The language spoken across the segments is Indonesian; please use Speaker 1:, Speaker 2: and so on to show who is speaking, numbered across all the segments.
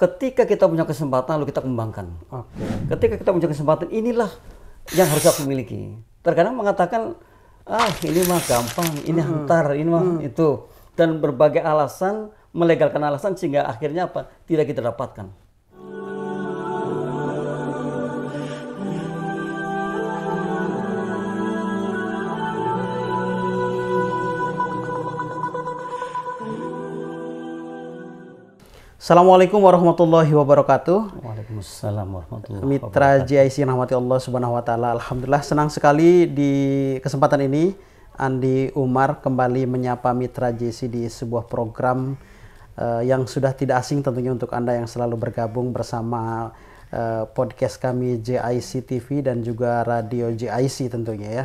Speaker 1: ketika kita punya kesempatan lalu kita kembangkan. Okay. Ketika kita punya kesempatan inilah yang harus aku miliki. Terkadang mengatakan ah ini mah gampang, ini hantar, -hmm. hantar, ini mah -hmm. itu dan berbagai alasan melegalkan alasan sehingga akhirnya apa tidak kita dapatkan.
Speaker 2: Assalamualaikum warahmatullahi wabarakatuh.
Speaker 1: Waalaikumsalam warahmatullahi wabarakatuh. Mitra
Speaker 2: GIC rahmati Allah Subhanahu wa taala. Alhamdulillah senang sekali di kesempatan ini Andi Umar kembali menyapa mitra GIC di sebuah program uh, yang sudah tidak asing tentunya untuk Anda yang selalu bergabung bersama uh, podcast kami JIC TV dan juga radio JIC tentunya ya.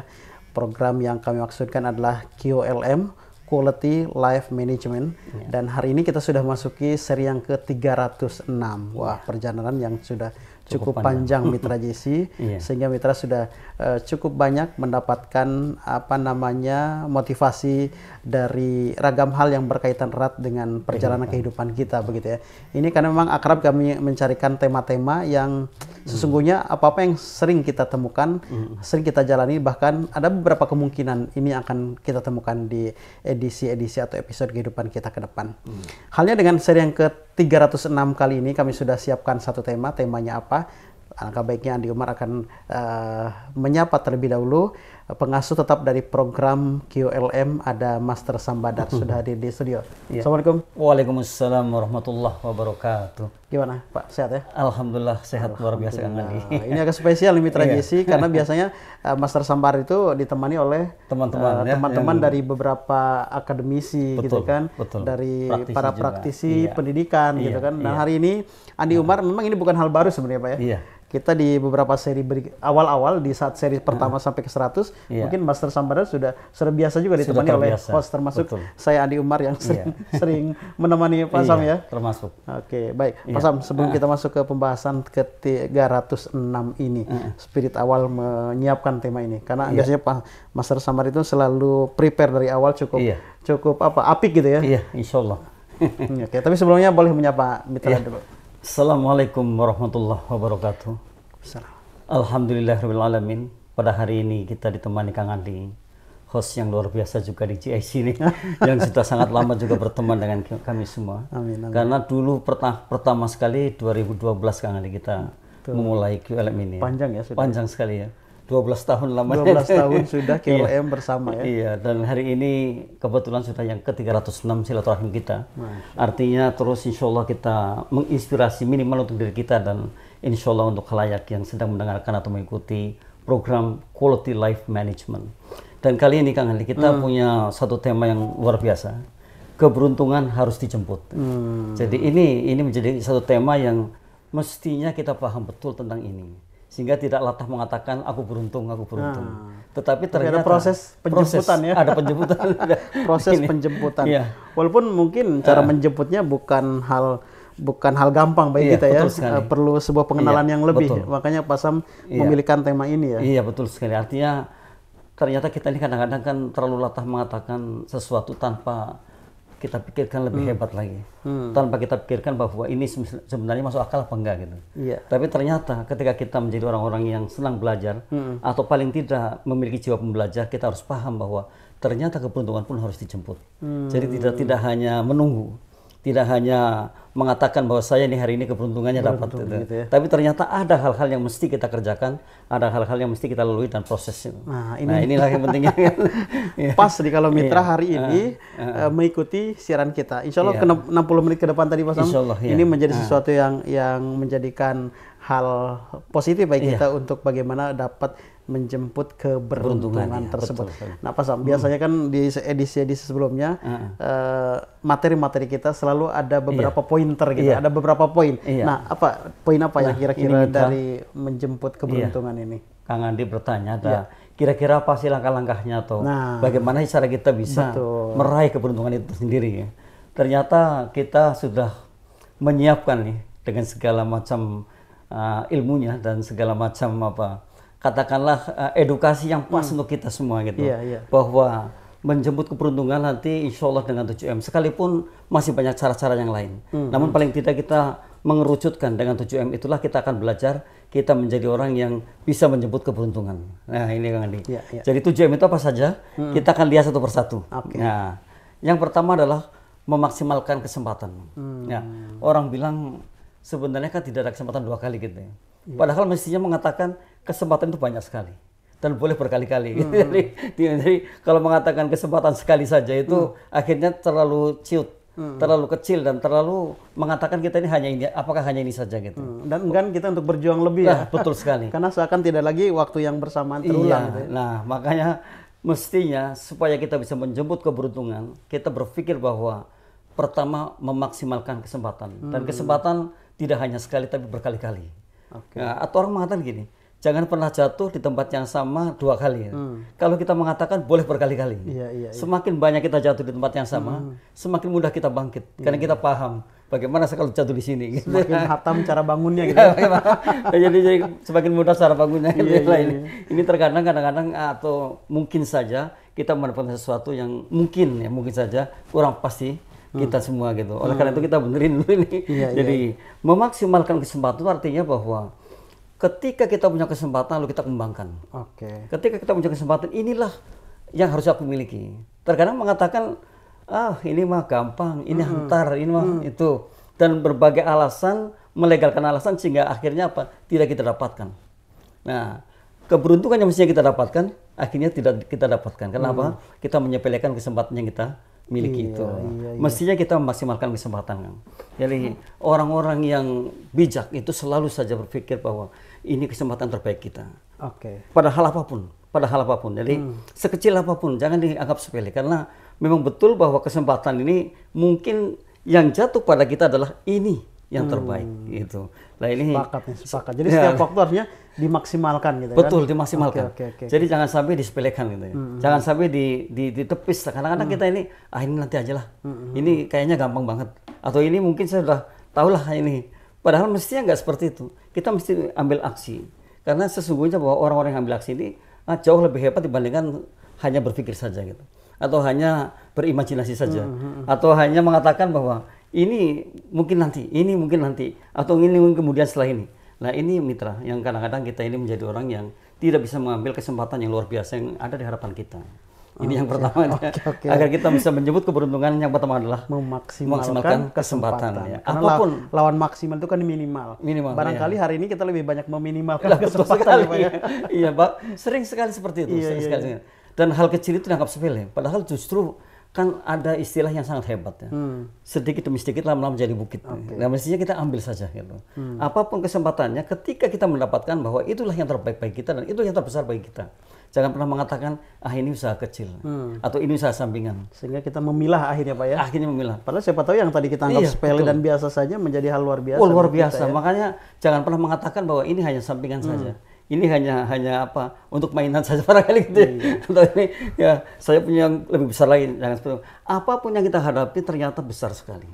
Speaker 2: Program yang kami maksudkan adalah QLM Quality Life Management yeah. dan hari ini kita sudah masuki seri yang ke-306. Wah, perjalanan yang sudah cukup, cukup panjang, panjang Mitra JC yeah. sehingga Mitra sudah Eh, cukup banyak mendapatkan apa namanya motivasi dari ragam hal yang berkaitan erat dengan perjalanan kehidupan, kita begitu ya. Ini karena memang akrab kami mencarikan tema-tema yang hmm. sesungguhnya apa-apa yang sering kita temukan, hmm. sering kita jalani bahkan ada beberapa kemungkinan ini akan kita temukan di edisi-edisi atau episode kehidupan kita ke depan. Hmm. Halnya dengan seri yang ke 306 kali ini kami sudah siapkan satu tema, temanya apa? Alangkah baiknya Andi Umar akan uh, menyapa terlebih dahulu pengasuh tetap dari program QLM ada Master Sambadak hmm. sudah hadir di studio. Ya. Assalamualaikum.
Speaker 1: Waalaikumsalam warahmatullahi wabarakatuh.
Speaker 2: Gimana Pak? Sehat ya?
Speaker 1: Alhamdulillah sehat luar biasa Nah,
Speaker 2: Ini agak spesial ini tradisi iya. karena biasanya uh, Master Sambar itu ditemani oleh teman-teman uh, teman-teman dari beberapa akademisi gitu betul, gitu kan, betul. dari praktisi para praktisi juga. Iya. pendidikan gitu iya. gitu kan. Nah iya. hari ini Andi iya. Umar memang ini bukan hal baru sebenarnya Pak ya. Iya kita di beberapa seri awal-awal di saat seri pertama hmm. sampai ke 100 yeah. mungkin Master Sambada sudah serbiasa juga ditemani oleh host termasuk Betul. saya Andi Umar yang iya. sering, yeah. sering menemani Pak yeah, Sam ya. Termasuk. Oke, baik. Yeah. Pak iya. Sam, sebelum uh. kita masuk ke pembahasan ke 306 ini, uh. spirit awal menyiapkan tema ini karena yeah. biasanya Pak Master Sambada itu selalu prepare dari awal cukup yeah.
Speaker 1: cukup apa? apik gitu ya. Iya, yeah, insyaallah. Oke, tapi sebelumnya boleh menyapa mitra yeah. dulu. Assalamualaikum warahmatullahi wabarakatuh. Alhamdulillah alamin pada hari ini kita ditemani Kang Andi, host yang luar biasa juga di GIC ini, yang sudah sangat lama juga berteman dengan kami semua. Amin, amin. Karena dulu pertama, pertama sekali 2012 Kang Andi kita Tuh. memulai QLM ini. Panjang ya sudah. Panjang sekali ya. 12 tahun lamanya. 12 tahun sudah iya. QLM bersama ya. Iya, dan hari ini kebetulan sudah yang ke-306 silaturahim kita. Masya. Artinya terus insya Allah kita menginspirasi minimal untuk diri kita dan insya Allah untuk kelayak yang sedang mendengarkan atau mengikuti program Quality Life Management. Dan kali ini Kang Ali kita hmm. punya satu tema yang luar biasa. Keberuntungan harus dijemput.
Speaker 3: Hmm.
Speaker 1: Jadi ini ini menjadi satu tema yang mestinya kita paham betul tentang ini. Sehingga tidak latah mengatakan aku beruntung, aku beruntung. Hmm. Tetapi ternyata ada proses penjemputan proses, ya. Ada penjemputan. proses penjemputan. Ya.
Speaker 2: Walaupun mungkin cara uh. menjemputnya bukan hal bukan hal gampang bagi iya, kita ya. Sekali. Eh, perlu sebuah iya, pengenalan iya, yang lebih. Betul. Makanya Pak Sam iya. memilihkan tema ini ya. Iya
Speaker 1: betul sekali. Artinya ternyata kita ini kadang-kadang kan terlalu latah mengatakan sesuatu tanpa kita pikirkan lebih hmm. hebat lagi. Hmm. Tanpa kita pikirkan bahwa ini sebenarnya masuk akal apa enggak gitu. Iya. Tapi ternyata ketika kita menjadi orang-orang yang senang belajar hmm. atau paling tidak memiliki jiwa pembelajar, kita harus paham bahwa ternyata keberuntungan pun harus dijemput.
Speaker 3: Hmm. Jadi tidak tidak
Speaker 1: hanya menunggu, tidak hanya mengatakan bahwa saya ini hari ini keberuntungannya Betul, dapat gitu ya. gitu ya. Tapi ternyata ada hal-hal yang mesti kita kerjakan, ada hal-hal yang mesti kita lalui dan proses nah, nah, ini nah inilah yang pentingnya. Iya. Pas di kalau mitra iya. hari ini
Speaker 2: uh, uh, mengikuti siaran kita. Insya Allah iya. ke 60 menit ke depan tadi Pak Sam, Allah, iya. ini menjadi sesuatu yang yang menjadikan hal positif bagi iya. kita untuk bagaimana dapat menjemput keberuntungan iya, tersebut. Betul, betul. Nah, pasam hmm. biasanya kan di edisi-edisi sebelumnya eh, materi-materi uh -uh. kita selalu ada iya. beberapa iya. pointer gitu, iya. ada beberapa poin. Iya. Nah, apa poin apa ya nah, yang kira-kira dari menjemput iya. keberuntungan iya. ini?
Speaker 1: Kang Andi bertanya, iya. kira-kira apa sih langkah-langkahnya atau Nah, bagaimana cara kita bisa betul. Nah. meraih keberuntungan itu sendiri ya? Ternyata kita sudah menyiapkan nih dengan segala macam uh, ilmunya dan segala macam apa katakanlah eh, edukasi yang pas hmm. untuk kita semua gitu. Yeah, yeah. Bahwa menjemput keberuntungan nanti insya Allah dengan 7M. Sekalipun masih banyak cara-cara yang lain. Hmm. Namun hmm. paling tidak kita mengerucutkan dengan 7M itulah kita akan belajar kita menjadi orang yang bisa menjemput keberuntungan. Nah ini Kang Andi. yeah, yeah. Jadi 7M itu apa saja? Hmm. Kita akan lihat satu persatu. Okay. Nah, yang pertama adalah memaksimalkan kesempatan. Hmm. Ya, orang bilang sebenarnya kan tidak ada kesempatan dua kali gitu. Ya. Iya. Padahal mestinya mengatakan kesempatan itu banyak sekali dan boleh berkali-kali. Hmm. Jadi, jadi kalau mengatakan kesempatan sekali saja itu hmm. akhirnya terlalu ciut, hmm. terlalu kecil dan terlalu mengatakan kita ini hanya ini, apakah hanya ini saja gitu. Hmm. Dan kan kita untuk berjuang lebih nah, ya. Betul sekali. Karena seakan tidak lagi waktu yang bersamaan iya. terulang. Iya. Gitu ya. Nah makanya mestinya supaya kita bisa menjemput keberuntungan, kita berpikir bahwa pertama memaksimalkan kesempatan hmm. dan kesempatan tidak hanya sekali tapi berkali-kali. Okay. Nah, atau orang mengatakan gini, jangan pernah jatuh di tempat yang sama dua kali. Ya. Hmm. Kalau kita mengatakan boleh berkali-kali. Iya, iya, iya. Semakin banyak kita jatuh di tempat yang sama, hmm. semakin mudah kita bangkit karena kita paham bagaimana kalau jatuh di sini. Gitu. Semakin hatam cara bangunnya gitu. Ya. jadi, jadi semakin mudah cara bangunnya. Gitu. Ini terkadang kadang-kadang ah, atau mungkin saja kita mendapatkan sesuatu yang mungkin ya mungkin saja kurang pasti hmm. kita semua gitu. Oleh hmm. karena itu kita benerin dulu ini. jadi memaksimalkan kesempatan artinya bahwa ketika kita punya kesempatan lalu kita kembangkan. Oke. Okay. Ketika kita punya kesempatan inilah yang harus aku miliki. Terkadang mengatakan ah ini mah gampang, ini mm -hmm. hantar, ini mah mm. itu dan berbagai alasan melegalkan alasan sehingga akhirnya apa? tidak kita dapatkan. Nah, keberuntungan yang mestinya kita dapatkan akhirnya tidak kita dapatkan. Kenapa? Mm. Kita menyepelekan kesempatan yang kita milik iya, itu. Iya, iya. Mestinya kita memaksimalkan kesempatan, yang Jadi orang-orang hmm. yang bijak itu selalu saja berpikir bahwa ini kesempatan terbaik kita. Oke. Okay. Padahal apapun, padahal apapun. Jadi hmm. sekecil apapun jangan dianggap sepele karena memang betul bahwa kesempatan ini mungkin yang jatuh pada kita adalah ini yang hmm. terbaik hmm. gitu. Nah ini sepakat, sepakat. Jadi ya. setiap waktu harusnya dimaksimalkan gitu kan? Betul, kan? dimaksimalkan. Okay, okay, okay, Jadi jangan sampai disepelekan gitu ya. Hmm, hmm. Jangan sampai di, di ditepis. Kadang-kadang hmm. kita ini ah ini nanti aja lah. Hmm. hmm ini kayaknya gampang banget. Atau ini mungkin saya sudah tahulah ini. Padahal mestinya nggak seperti itu. Kita mesti ambil aksi. Karena sesungguhnya bahwa orang-orang yang ambil aksi ini ah, jauh lebih hebat dibandingkan hanya berpikir saja gitu. Atau hanya berimajinasi saja. Hmm. Atau hanya mengatakan bahwa ini mungkin nanti, ini mungkin nanti, atau ini mungkin kemudian setelah ini. Nah ini mitra yang kadang-kadang kita ini menjadi orang yang tidak bisa mengambil kesempatan yang luar biasa yang ada di harapan kita. Ini oh, yang pertama okay, ya. okay. agar kita bisa menyebut keberuntungan yang pertama adalah memaksimalkan kesempatan. kesempatan ya. Karena Apapun
Speaker 2: lawan maksimal itu kan
Speaker 1: minimal. Minimal. Barangkali
Speaker 2: ya. hari ini kita lebih banyak meminimalkan Betul kesempatan sekali. Ya, ya,
Speaker 1: Iya, Pak. Sering sekali seperti itu, iya, sering iya, sekali. Iya. Dan hal kecil itu dianggap sepele, padahal justru kan ada istilah yang sangat hebat ya. Hmm. Sedikit demi sedikit lama-lama menjadi bukit. Okay. Nah, mestinya kita ambil saja gitu. Hmm. Apapun kesempatannya ketika kita mendapatkan bahwa itulah yang terbaik bagi kita dan itu yang terbesar bagi kita. Jangan pernah mengatakan ah ini usaha kecil hmm. atau ini usaha sampingan. Sehingga kita memilah akhirnya Pak ya. Akhirnya memilah. Padahal siapa tahu yang tadi kita anggap iya, sepele dan
Speaker 2: biasa saja menjadi hal luar
Speaker 1: biasa. Oh, luar biasa. Kita, ya. Makanya jangan pernah mengatakan bahwa ini hanya sampingan hmm. saja ini hanya hanya apa untuk mainan saja barangkali gitu hmm. atau ini ya saya punya yang lebih besar lagi jangan seperti itu. apapun yang kita hadapi ternyata besar sekali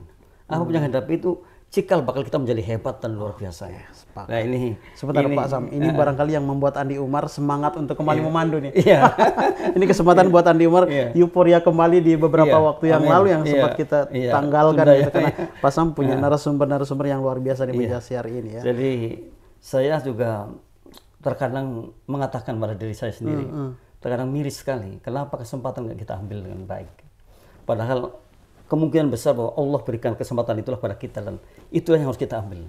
Speaker 2: apapun hmm. yang hadapi
Speaker 1: itu cikal bakal kita menjadi hebat dan luar biasa ya. Sepakat. Nah ini sebentar ini, Pak Sam, ini uh, barangkali yang membuat Andi Umar semangat
Speaker 2: untuk kembali iya, memandu nih. Iya. ini kesempatan iya, buat Andi Umar iya, euforia kembali di beberapa iya, waktu yang amin, lalu yang iya, sempat kita iya, tanggalkan Tunda, gitu. ya. karena iya. Pak Sam punya iya.
Speaker 1: narasumber-narasumber yang luar biasa di iya. media siar ini ya. Jadi saya juga terkadang mengatakan pada diri saya sendiri, mm -hmm. terkadang miris sekali. Kenapa kesempatan nggak kita ambil dengan baik? Padahal kemungkinan besar bahwa Allah berikan kesempatan itulah pada kita dan itulah yang harus kita ambil.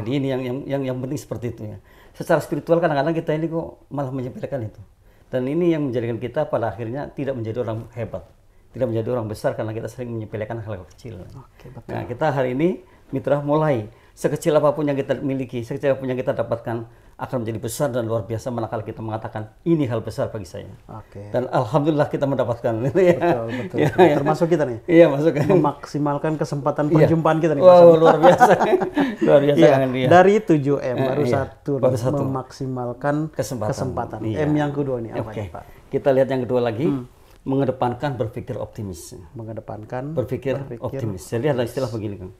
Speaker 1: Jadi ini yang yang yang, yang penting seperti itu ya. Secara spiritual kadang-kadang kita ini kok malah menyepelekan itu. Dan ini yang menjadikan kita pada akhirnya tidak menjadi orang hebat, tidak menjadi orang besar karena kita sering menyepelekan hal-hal kecil. Oke, betul. Nah, kita hari ini mitra mulai sekecil apapun yang kita miliki, sekecil apapun yang kita dapatkan, akan menjadi besar dan luar biasa manakala kita mengatakan ini hal besar bagi saya. Oke. Okay. Dan alhamdulillah kita mendapatkan betul, ya. Betul, betul. ya, ya. Termasuk kita nih. Iya, masuk. Memaksimalkan kesempatan
Speaker 2: iya. perjumpaan kita nih. Wow, luar biasa. luar biasa ya. kan dia. Dari 7 M eh, baru, iya. satu, baru satu memaksimalkan kesempatan. kesempatan.
Speaker 3: Iya.
Speaker 1: M yang kedua nih apa okay. ya, Pak? Kita lihat yang kedua lagi. Hmm. Mengedepankan berpikir optimis. Mengedepankan berpikir, berpikir optimis. Jadi ada istilah begini, kan.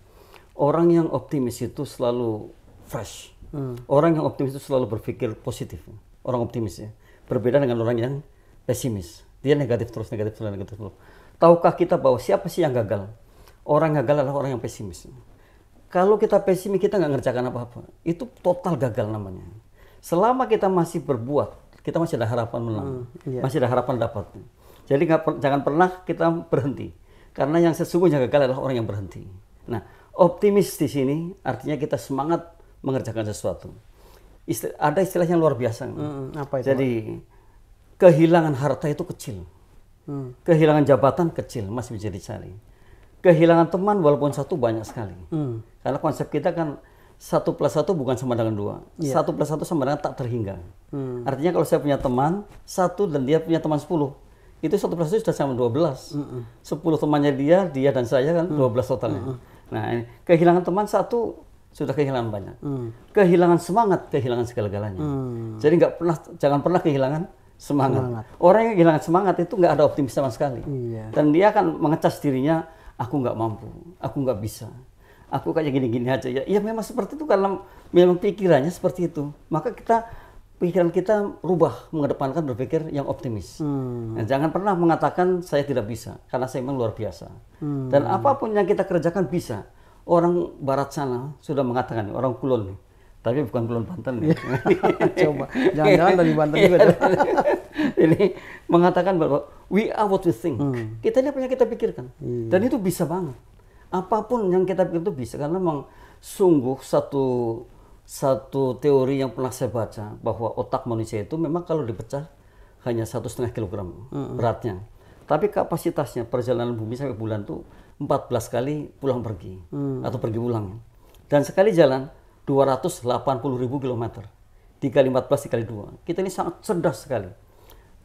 Speaker 1: Orang yang optimis itu selalu fresh hmm. orang yang optimis itu selalu berpikir positif orang optimis ya berbeda dengan orang yang pesimis dia negatif terus negatif terus negatif terus tahukah kita bahwa siapa sih yang gagal orang gagal adalah orang yang pesimis kalau kita pesimis kita nggak ngerjakan apa-apa itu total gagal namanya selama kita masih berbuat kita masih ada harapan menang hmm, iya. masih ada harapan dapat jadi gak, jangan pernah kita berhenti karena yang sesungguhnya gagal adalah orang yang berhenti nah optimis di sini artinya kita semangat mengerjakan sesuatu. ada istilah yang luar biasa. Hmm, hmm apa itu? Jadi kehilangan harta itu kecil. Hmm. Kehilangan jabatan kecil masih bisa dicari. Kehilangan teman walaupun satu banyak sekali. Hmm. Karena konsep kita kan satu plus satu bukan sama dengan dua. Yeah. Satu plus satu sama dengan tak terhingga. Hmm. Artinya kalau saya punya teman satu dan dia punya teman sepuluh, itu satu plus satu sudah sama dua belas. Hmm, hmm. Sepuluh temannya dia, dia dan saya kan dua mm. belas totalnya. Mm -mm. Nah kehilangan teman satu sudah kehilangan banyak. Hmm. Kehilangan semangat, kehilangan segala-galanya.
Speaker 3: Hmm.
Speaker 1: Jadi nggak pernah, jangan pernah kehilangan semangat. semangat. Orang yang kehilangan semangat itu nggak ada optimis sama sekali. Iya. Dan dia akan mengecas dirinya, aku nggak mampu, aku nggak bisa, aku kayak gini-gini aja. Ya, ya memang seperti itu karena memang pikirannya seperti itu. Maka kita pikiran kita rubah mengedepankan berpikir yang optimis. Hmm. Nah, jangan pernah mengatakan saya tidak bisa karena saya memang luar biasa. Hmm. Dan apapun yang kita kerjakan bisa orang barat sana sudah mengatakan orang Kulon nih. Tapi bukan Kulon Banten nih. Coba jangan-jangan dari Banten juga. Ini mengatakan bahwa we are what we think. Hmm. Kita ini apa yang kita pikirkan. Hmm. Dan itu bisa banget. Apapun yang kita pikir itu bisa karena memang sungguh satu satu teori yang pernah saya baca bahwa otak manusia itu memang kalau dipecah hanya satu setengah kilogram hmm. beratnya. Tapi kapasitasnya perjalanan bumi sampai bulan tuh 14 kali pulang pergi hmm. atau pergi pulang. Dan sekali jalan 280 ribu kilometer. tiga 14 dikali dua Kita ini sangat cerdas sekali.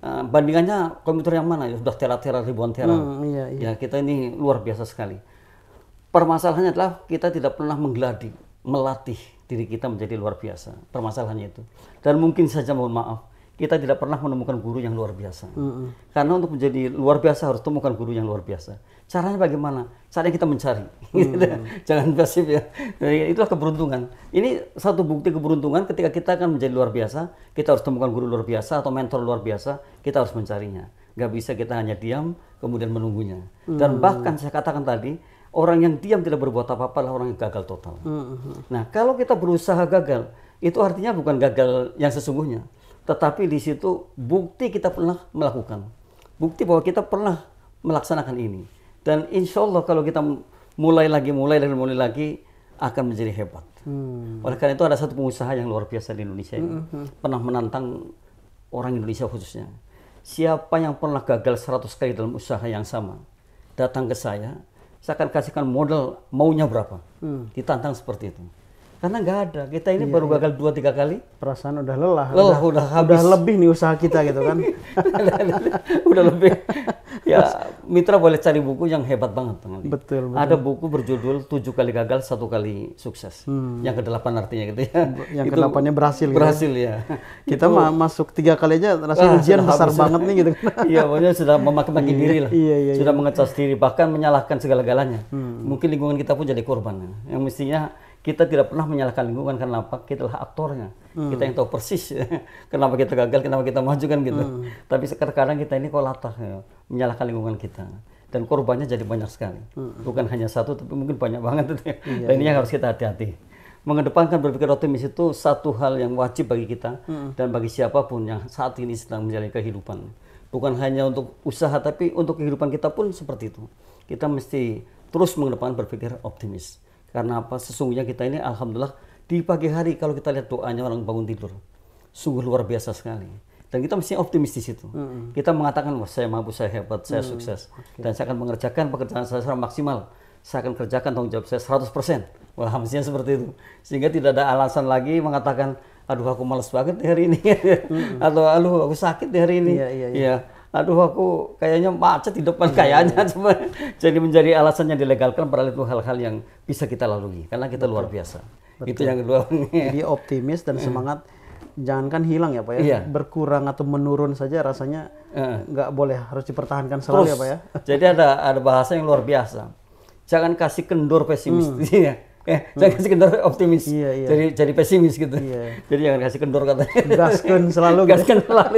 Speaker 1: Uh, bandingannya komputer yang mana ya sudah tera-tera ribuan tera. Hmm, iya, iya. Ya kita ini luar biasa sekali. Permasalahannya adalah kita tidak pernah menggeladi, melatih diri kita menjadi luar biasa. Permasalahannya itu. Dan mungkin saja mohon maaf kita tidak pernah menemukan guru yang luar biasa. Mm-hmm. Karena untuk menjadi luar biasa harus temukan guru yang luar biasa. Caranya bagaimana? Caranya kita mencari. Mm-hmm. Jangan pasif ya. Itulah keberuntungan. Ini satu bukti keberuntungan ketika kita akan menjadi luar biasa, kita harus temukan guru luar biasa atau mentor luar biasa, kita harus mencarinya. Gak bisa kita hanya diam kemudian menunggunya. Mm-hmm. Dan bahkan saya katakan tadi, orang yang diam tidak berbuat apa-apa lah orang yang gagal total.
Speaker 3: Mm-hmm.
Speaker 1: Nah, kalau kita berusaha gagal, itu artinya bukan gagal yang sesungguhnya tetapi di situ bukti kita pernah melakukan. Bukti bahwa kita pernah melaksanakan ini. Dan insya Allah kalau kita mulai lagi, mulai lagi, mulai lagi, akan menjadi hebat.
Speaker 3: Hmm. Oleh
Speaker 1: karena itu ada satu pengusaha yang luar biasa di Indonesia ini. Hmm. hmm, hmm. Pernah menantang orang Indonesia khususnya. Siapa yang pernah gagal 100 kali dalam usaha yang sama, datang ke saya, saya akan kasihkan modal maunya berapa. Hmm. Ditantang seperti itu karena nggak ada kita ini iya, baru iya. gagal dua tiga kali perasaan udah lelah lelah oh, udah, udah habis udah
Speaker 2: lebih nih usaha kita gitu kan
Speaker 1: udah lebih ya mitra boleh cari buku yang hebat banget betul, betul ada buku berjudul tujuh kali gagal satu kali sukses hmm. yang kedelapan artinya gitu ya yang itu kedelapannya berhasil gitu ya. berhasil ya, ya. kita itu,
Speaker 2: masuk tiga kali aja rasanya ah, ujian besar habis, banget nih gitu kan. iya pokoknya sudah memakai bagi iya, diri lah iya, iya, sudah iya.
Speaker 1: mengecas diri bahkan menyalahkan segala-galanya hmm. mungkin lingkungan kita pun jadi korban yang mestinya kita tidak pernah menyalahkan lingkungan karena apa? Kita adalah aktornya. Hmm. Kita yang tahu persis ya. kenapa kita gagal, kenapa kita maju kan gitu. Hmm. Tapi sekarang kita ini kok latah ya, menyalahkan lingkungan kita dan korbannya jadi banyak sekali. Hmm. Bukan hanya satu tapi mungkin banyak banget itu. Iya, dan iya. ini yang harus kita hati-hati. Mengedepankan berpikir optimis itu satu hal yang wajib bagi kita hmm. dan bagi siapapun yang saat ini sedang menjalani kehidupan. Bukan hanya untuk usaha tapi untuk kehidupan kita pun seperti itu. Kita mesti terus mengedepankan berpikir optimis karena apa? Sesungguhnya kita ini alhamdulillah di pagi hari kalau kita lihat doanya orang bangun tidur, sungguh luar biasa sekali. Dan kita mesti optimis di situ. Mm -hmm. Kita mengatakan, wah saya mampu, saya hebat, saya mm -hmm. sukses. Okay. Dan saya akan mengerjakan pekerjaan saya secara maksimal. Saya akan kerjakan tanggung jawab saya 100%. Wah, mestinya seperti itu. Sehingga tidak ada alasan lagi mengatakan, aduh aku males banget di hari ini. mm -hmm. Atau, aduh aku sakit di hari ini. Iya, iya, iya. Ya aduh aku kayaknya macet di depan kayaknya iya. cuma jadi menjadi alasan yang dilegalkan padahal itu hal-hal yang bisa kita lalui karena kita Betul. luar biasa. Betul. Itu yang kedua. Jadi optimis dan semangat
Speaker 2: jangankan hilang ya pak ya iya. berkurang atau menurun saja rasanya nggak uh. boleh harus dipertahankan selalu Terus, ya pak ya
Speaker 1: jadi ada ada bahasa yang luar biasa jangan kasih kendor pesimis hmm. ya eh, hmm. jangan kasih kendor optimis iya, iya. jadi jadi pesimis gitu iya. jadi jangan kasih kendor katanya gaskan selalu gaskan gitu. selalu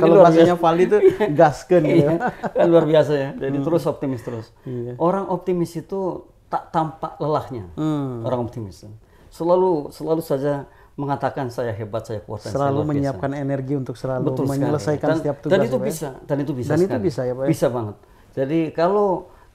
Speaker 1: kalau bahasanya Fali itu gasken gitu. Iya, luar biasa ya. Jadi hmm. terus optimis terus. Iya. Orang optimis itu tak tampak lelahnya. Hmm. Orang optimis. Selalu selalu saja mengatakan saya hebat, saya kuat Selalu selalu menyiapkan biasa. energi untuk selalu Betul menyelesaikan setiap tugas. Dan itu ya? bisa, dan itu bisa. Dan sekali. itu bisa ya, Pak. Ya? Bisa banget. Jadi kalau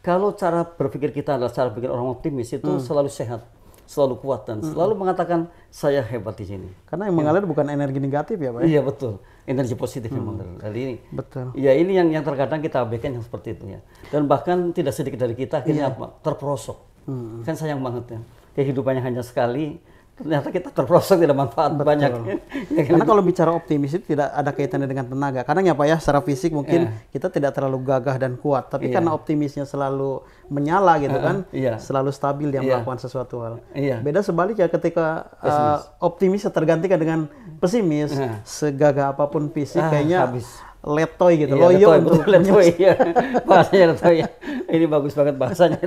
Speaker 1: kalau cara berpikir kita adalah cara berpikir orang optimis itu hmm. selalu sehat selalu kuat dan selalu mengatakan saya hebat di sini. Karena yang mengalir ya. bukan energi negatif ya, Pak. Ya? Iya, betul. Energi positif hmm. mengalir. Jadi ini. Betul. Ya, ini yang yang terkadang kita abaikan yang seperti itu ya. Dan bahkan tidak sedikit dari kita akhirnya yeah. terperosok. Hmm. Kan sayang banget ya. Kehidupannya hanya sekali, ternyata kita terprosok tidak manfaat Betul. banyak. ya, karena kalau bicara optimis itu tidak ada kaitannya
Speaker 2: dengan tenaga. Karena ya Pak ya secara fisik mungkin yeah. kita tidak terlalu gagah dan kuat, tapi yeah. karena optimisnya selalu menyala gitu kan, yeah. selalu stabil yang yeah. melakukan sesuatu hal. Yeah. Beda sebaliknya ketika uh, optimisnya tergantikan dengan pesimis, yeah. segagah apapun fisik ah, kayaknya habis letoy gitu. Iya, Loyo oh, iya, letoy, untuk letoy, iya. bahasanya letoy. Ya.
Speaker 1: Ini bagus banget bahasanya.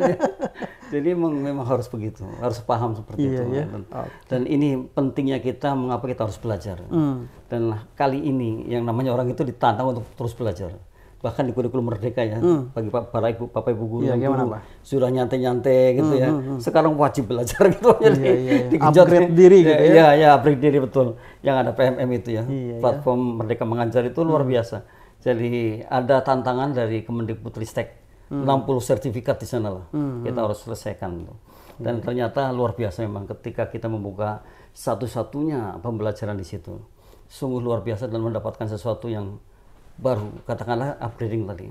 Speaker 1: Jadi memang, memang harus begitu, harus paham seperti iya, itu. Iya. Dan, okay. dan ini pentingnya kita mengapa kita harus belajar. Mm. Dan kali ini yang namanya orang itu ditantang untuk terus belajar bahkan di kurikulum merdeka ya hmm. bagi para ibu bapak ibu iya, guru gitu hmm, ya, gimana, dulu, sudah nyantai nyantai gitu ya hmm, sekarang wajib belajar gitu ya, di, ya, di, ya. upgrade diri gitu ya ya, ya upgrade diri betul yang ada PMM itu ya, ya platform ya. merdeka mengajar itu luar hmm. biasa jadi ada tantangan dari Kemendikbudristek hmm. 60 sertifikat di sana lah hmm, hmm. kita harus selesaikan tuh iya. dan hmm. ternyata luar biasa memang ketika kita membuka satu-satunya pembelajaran di situ sungguh luar biasa dan mendapatkan sesuatu yang baru katakanlah upgrading tadi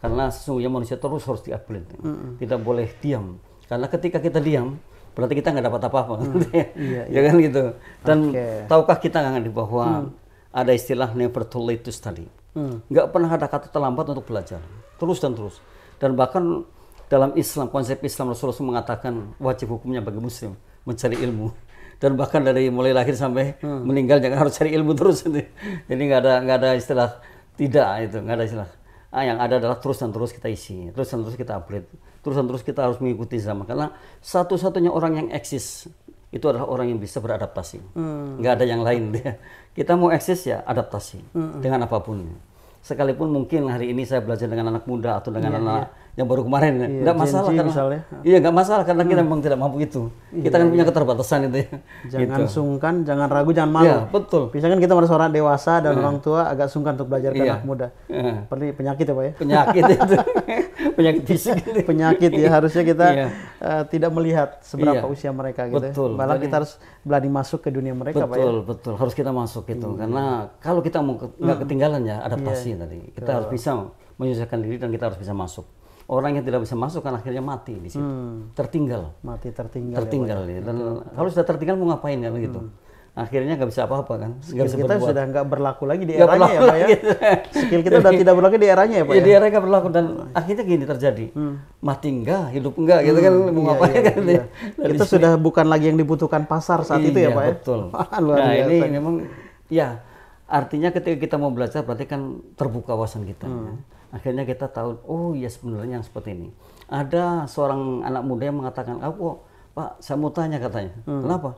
Speaker 1: karena sesungguhnya manusia terus harus di-upgrade mm -hmm. tidak boleh diam karena ketika kita diam berarti kita nggak dapat apa-apa mm. iya, iya. Ya kan gitu dan okay. tahukah kita nggak bahwa mm. ada istilah never too late to study mm. pernah ada kata terlambat untuk belajar terus dan terus dan bahkan dalam Islam konsep Islam Rasulullah mengatakan wajib hukumnya bagi muslim mencari ilmu dan bahkan dari mulai lahir sampai hmm. meninggal jangan harus cari ilmu terus ini nggak ada nggak ada istilah tidak itu, nggak ada istilah. Ah, yang ada adalah terus dan terus kita isi, terus dan terus kita upgrade, terus dan terus kita harus mengikuti zaman. Karena satu-satunya orang yang eksis itu adalah orang yang bisa beradaptasi. Hmm. Nggak ada yang lain dia. Kita mau eksis ya adaptasi hmm. dengan apapun. Sekalipun mungkin hari ini saya belajar dengan anak muda atau dengan yeah, anak yeah yang baru kemarin iya, nggak masalah karena misalnya. iya nggak masalah karena hmm. kita memang tidak mampu itu iya, kita kan iya. punya keterbatasan itu
Speaker 2: ya jangan gitu. sungkan jangan ragu jangan malu iya, betul bisa kan kita merasa orang dewasa dan hmm. orang tua agak sungkan untuk belajar ke iya. anak muda hmm. penyakit ya pak ya penyakit itu penyakit fisik gitu. penyakit ya harusnya kita iya. uh, tidak melihat seberapa iya. usia mereka gitu ya. betul. malah Jadi, kita harus berani masuk ke dunia mereka betul, pak ya betul harus
Speaker 1: kita masuk itu iya. karena kalau kita mau nggak ke, hmm. ketinggalan ya adaptasi iya. tadi kita harus bisa menyusahkan diri dan kita harus bisa masuk orang yang tidak bisa masuk kan akhirnya mati di situ. Hmm. Tertinggal. Mati tertinggal. Ya, tertinggal ya. Dan Betul. kalau sudah tertinggal mau ngapain kan gitu? Hmm. Akhirnya nggak bisa apa-apa kan. Skill bisa kita berbuat. sudah nggak berlaku lagi di gak eranya ya Pak ya. Skill kita sudah tidak berlaku di eranya ya Pak ya. ya? Di eranya nggak berlaku dan hmm. akhirnya gini terjadi. Hmm. Mati nggak, hidup nggak, gitu kan? hmm. kan mau iya, ngapain iya, kan. Iya. kita sini. sudah
Speaker 2: bukan lagi yang dibutuhkan pasar saat iya, itu ya iya, Pak ya. Betul. nah ini memang
Speaker 1: ya artinya ketika kita mau belajar berarti kan terbuka wawasan kita. Hmm. Ya akhirnya kita tahu oh ya sebenarnya yang seperti ini ada seorang anak muda yang mengatakan aku ah, oh, pak saya mau tanya katanya hmm. kenapa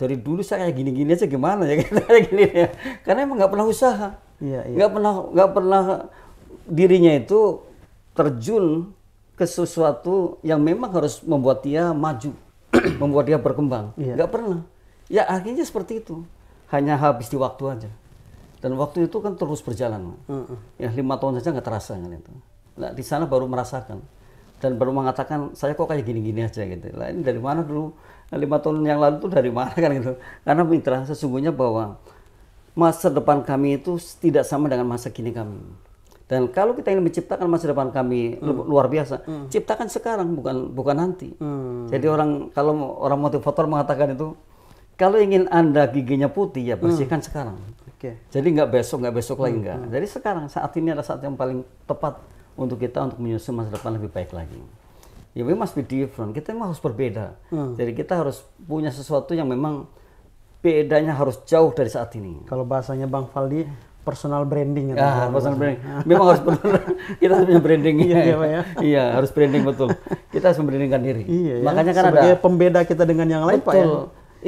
Speaker 1: dari dulu saya kayak gini-gini aja gimana ya kayak gini ya karena emang nggak pernah usaha iya, iya. nggak ya, pernah nggak pernah dirinya itu terjun ke sesuatu yang memang harus membuat dia maju membuat dia berkembang iya. nggak pernah ya akhirnya seperti itu hanya habis di waktu aja dan waktu itu kan terus berjalan, uh-uh. ya lima tahun saja nggak terasa kan itu. Nah di sana baru merasakan dan baru mengatakan saya kok kayak gini-gini aja gitu. Lah ini dari mana dulu? Nah, lima tahun yang lalu itu dari mana kan gitu? Karena mitra sesungguhnya bahwa masa depan kami itu tidak sama dengan masa kini kami. Dan kalau kita ingin menciptakan masa depan kami hmm. luar biasa, hmm. ciptakan sekarang bukan bukan nanti.
Speaker 3: Hmm. Jadi
Speaker 1: orang kalau orang motivator mengatakan itu, kalau ingin anda giginya putih ya hmm. bersihkan hmm.
Speaker 3: sekarang. Okay.
Speaker 1: Jadi nggak besok, nggak besok hmm, lagi nggak. Hmm. Jadi sekarang saat ini adalah saat yang paling tepat untuk kita untuk menyusun masa depan lebih baik lagi. Ya, we must be different. Kita memang harus berbeda. Hmm. Jadi kita harus punya sesuatu yang memang bedanya harus jauh dari saat ini. Kalau bahasanya Bang Faldi, personal branding ya. Ah, personal branding. Memang harus benar. kita harus punya branding iya, iya ya. ya. iya, harus branding betul. Kita harus membrandingkan diri. Iya, ya. Makanya ya. kan Sebagai ada pembeda kita dengan yang lain betul. Pak ya.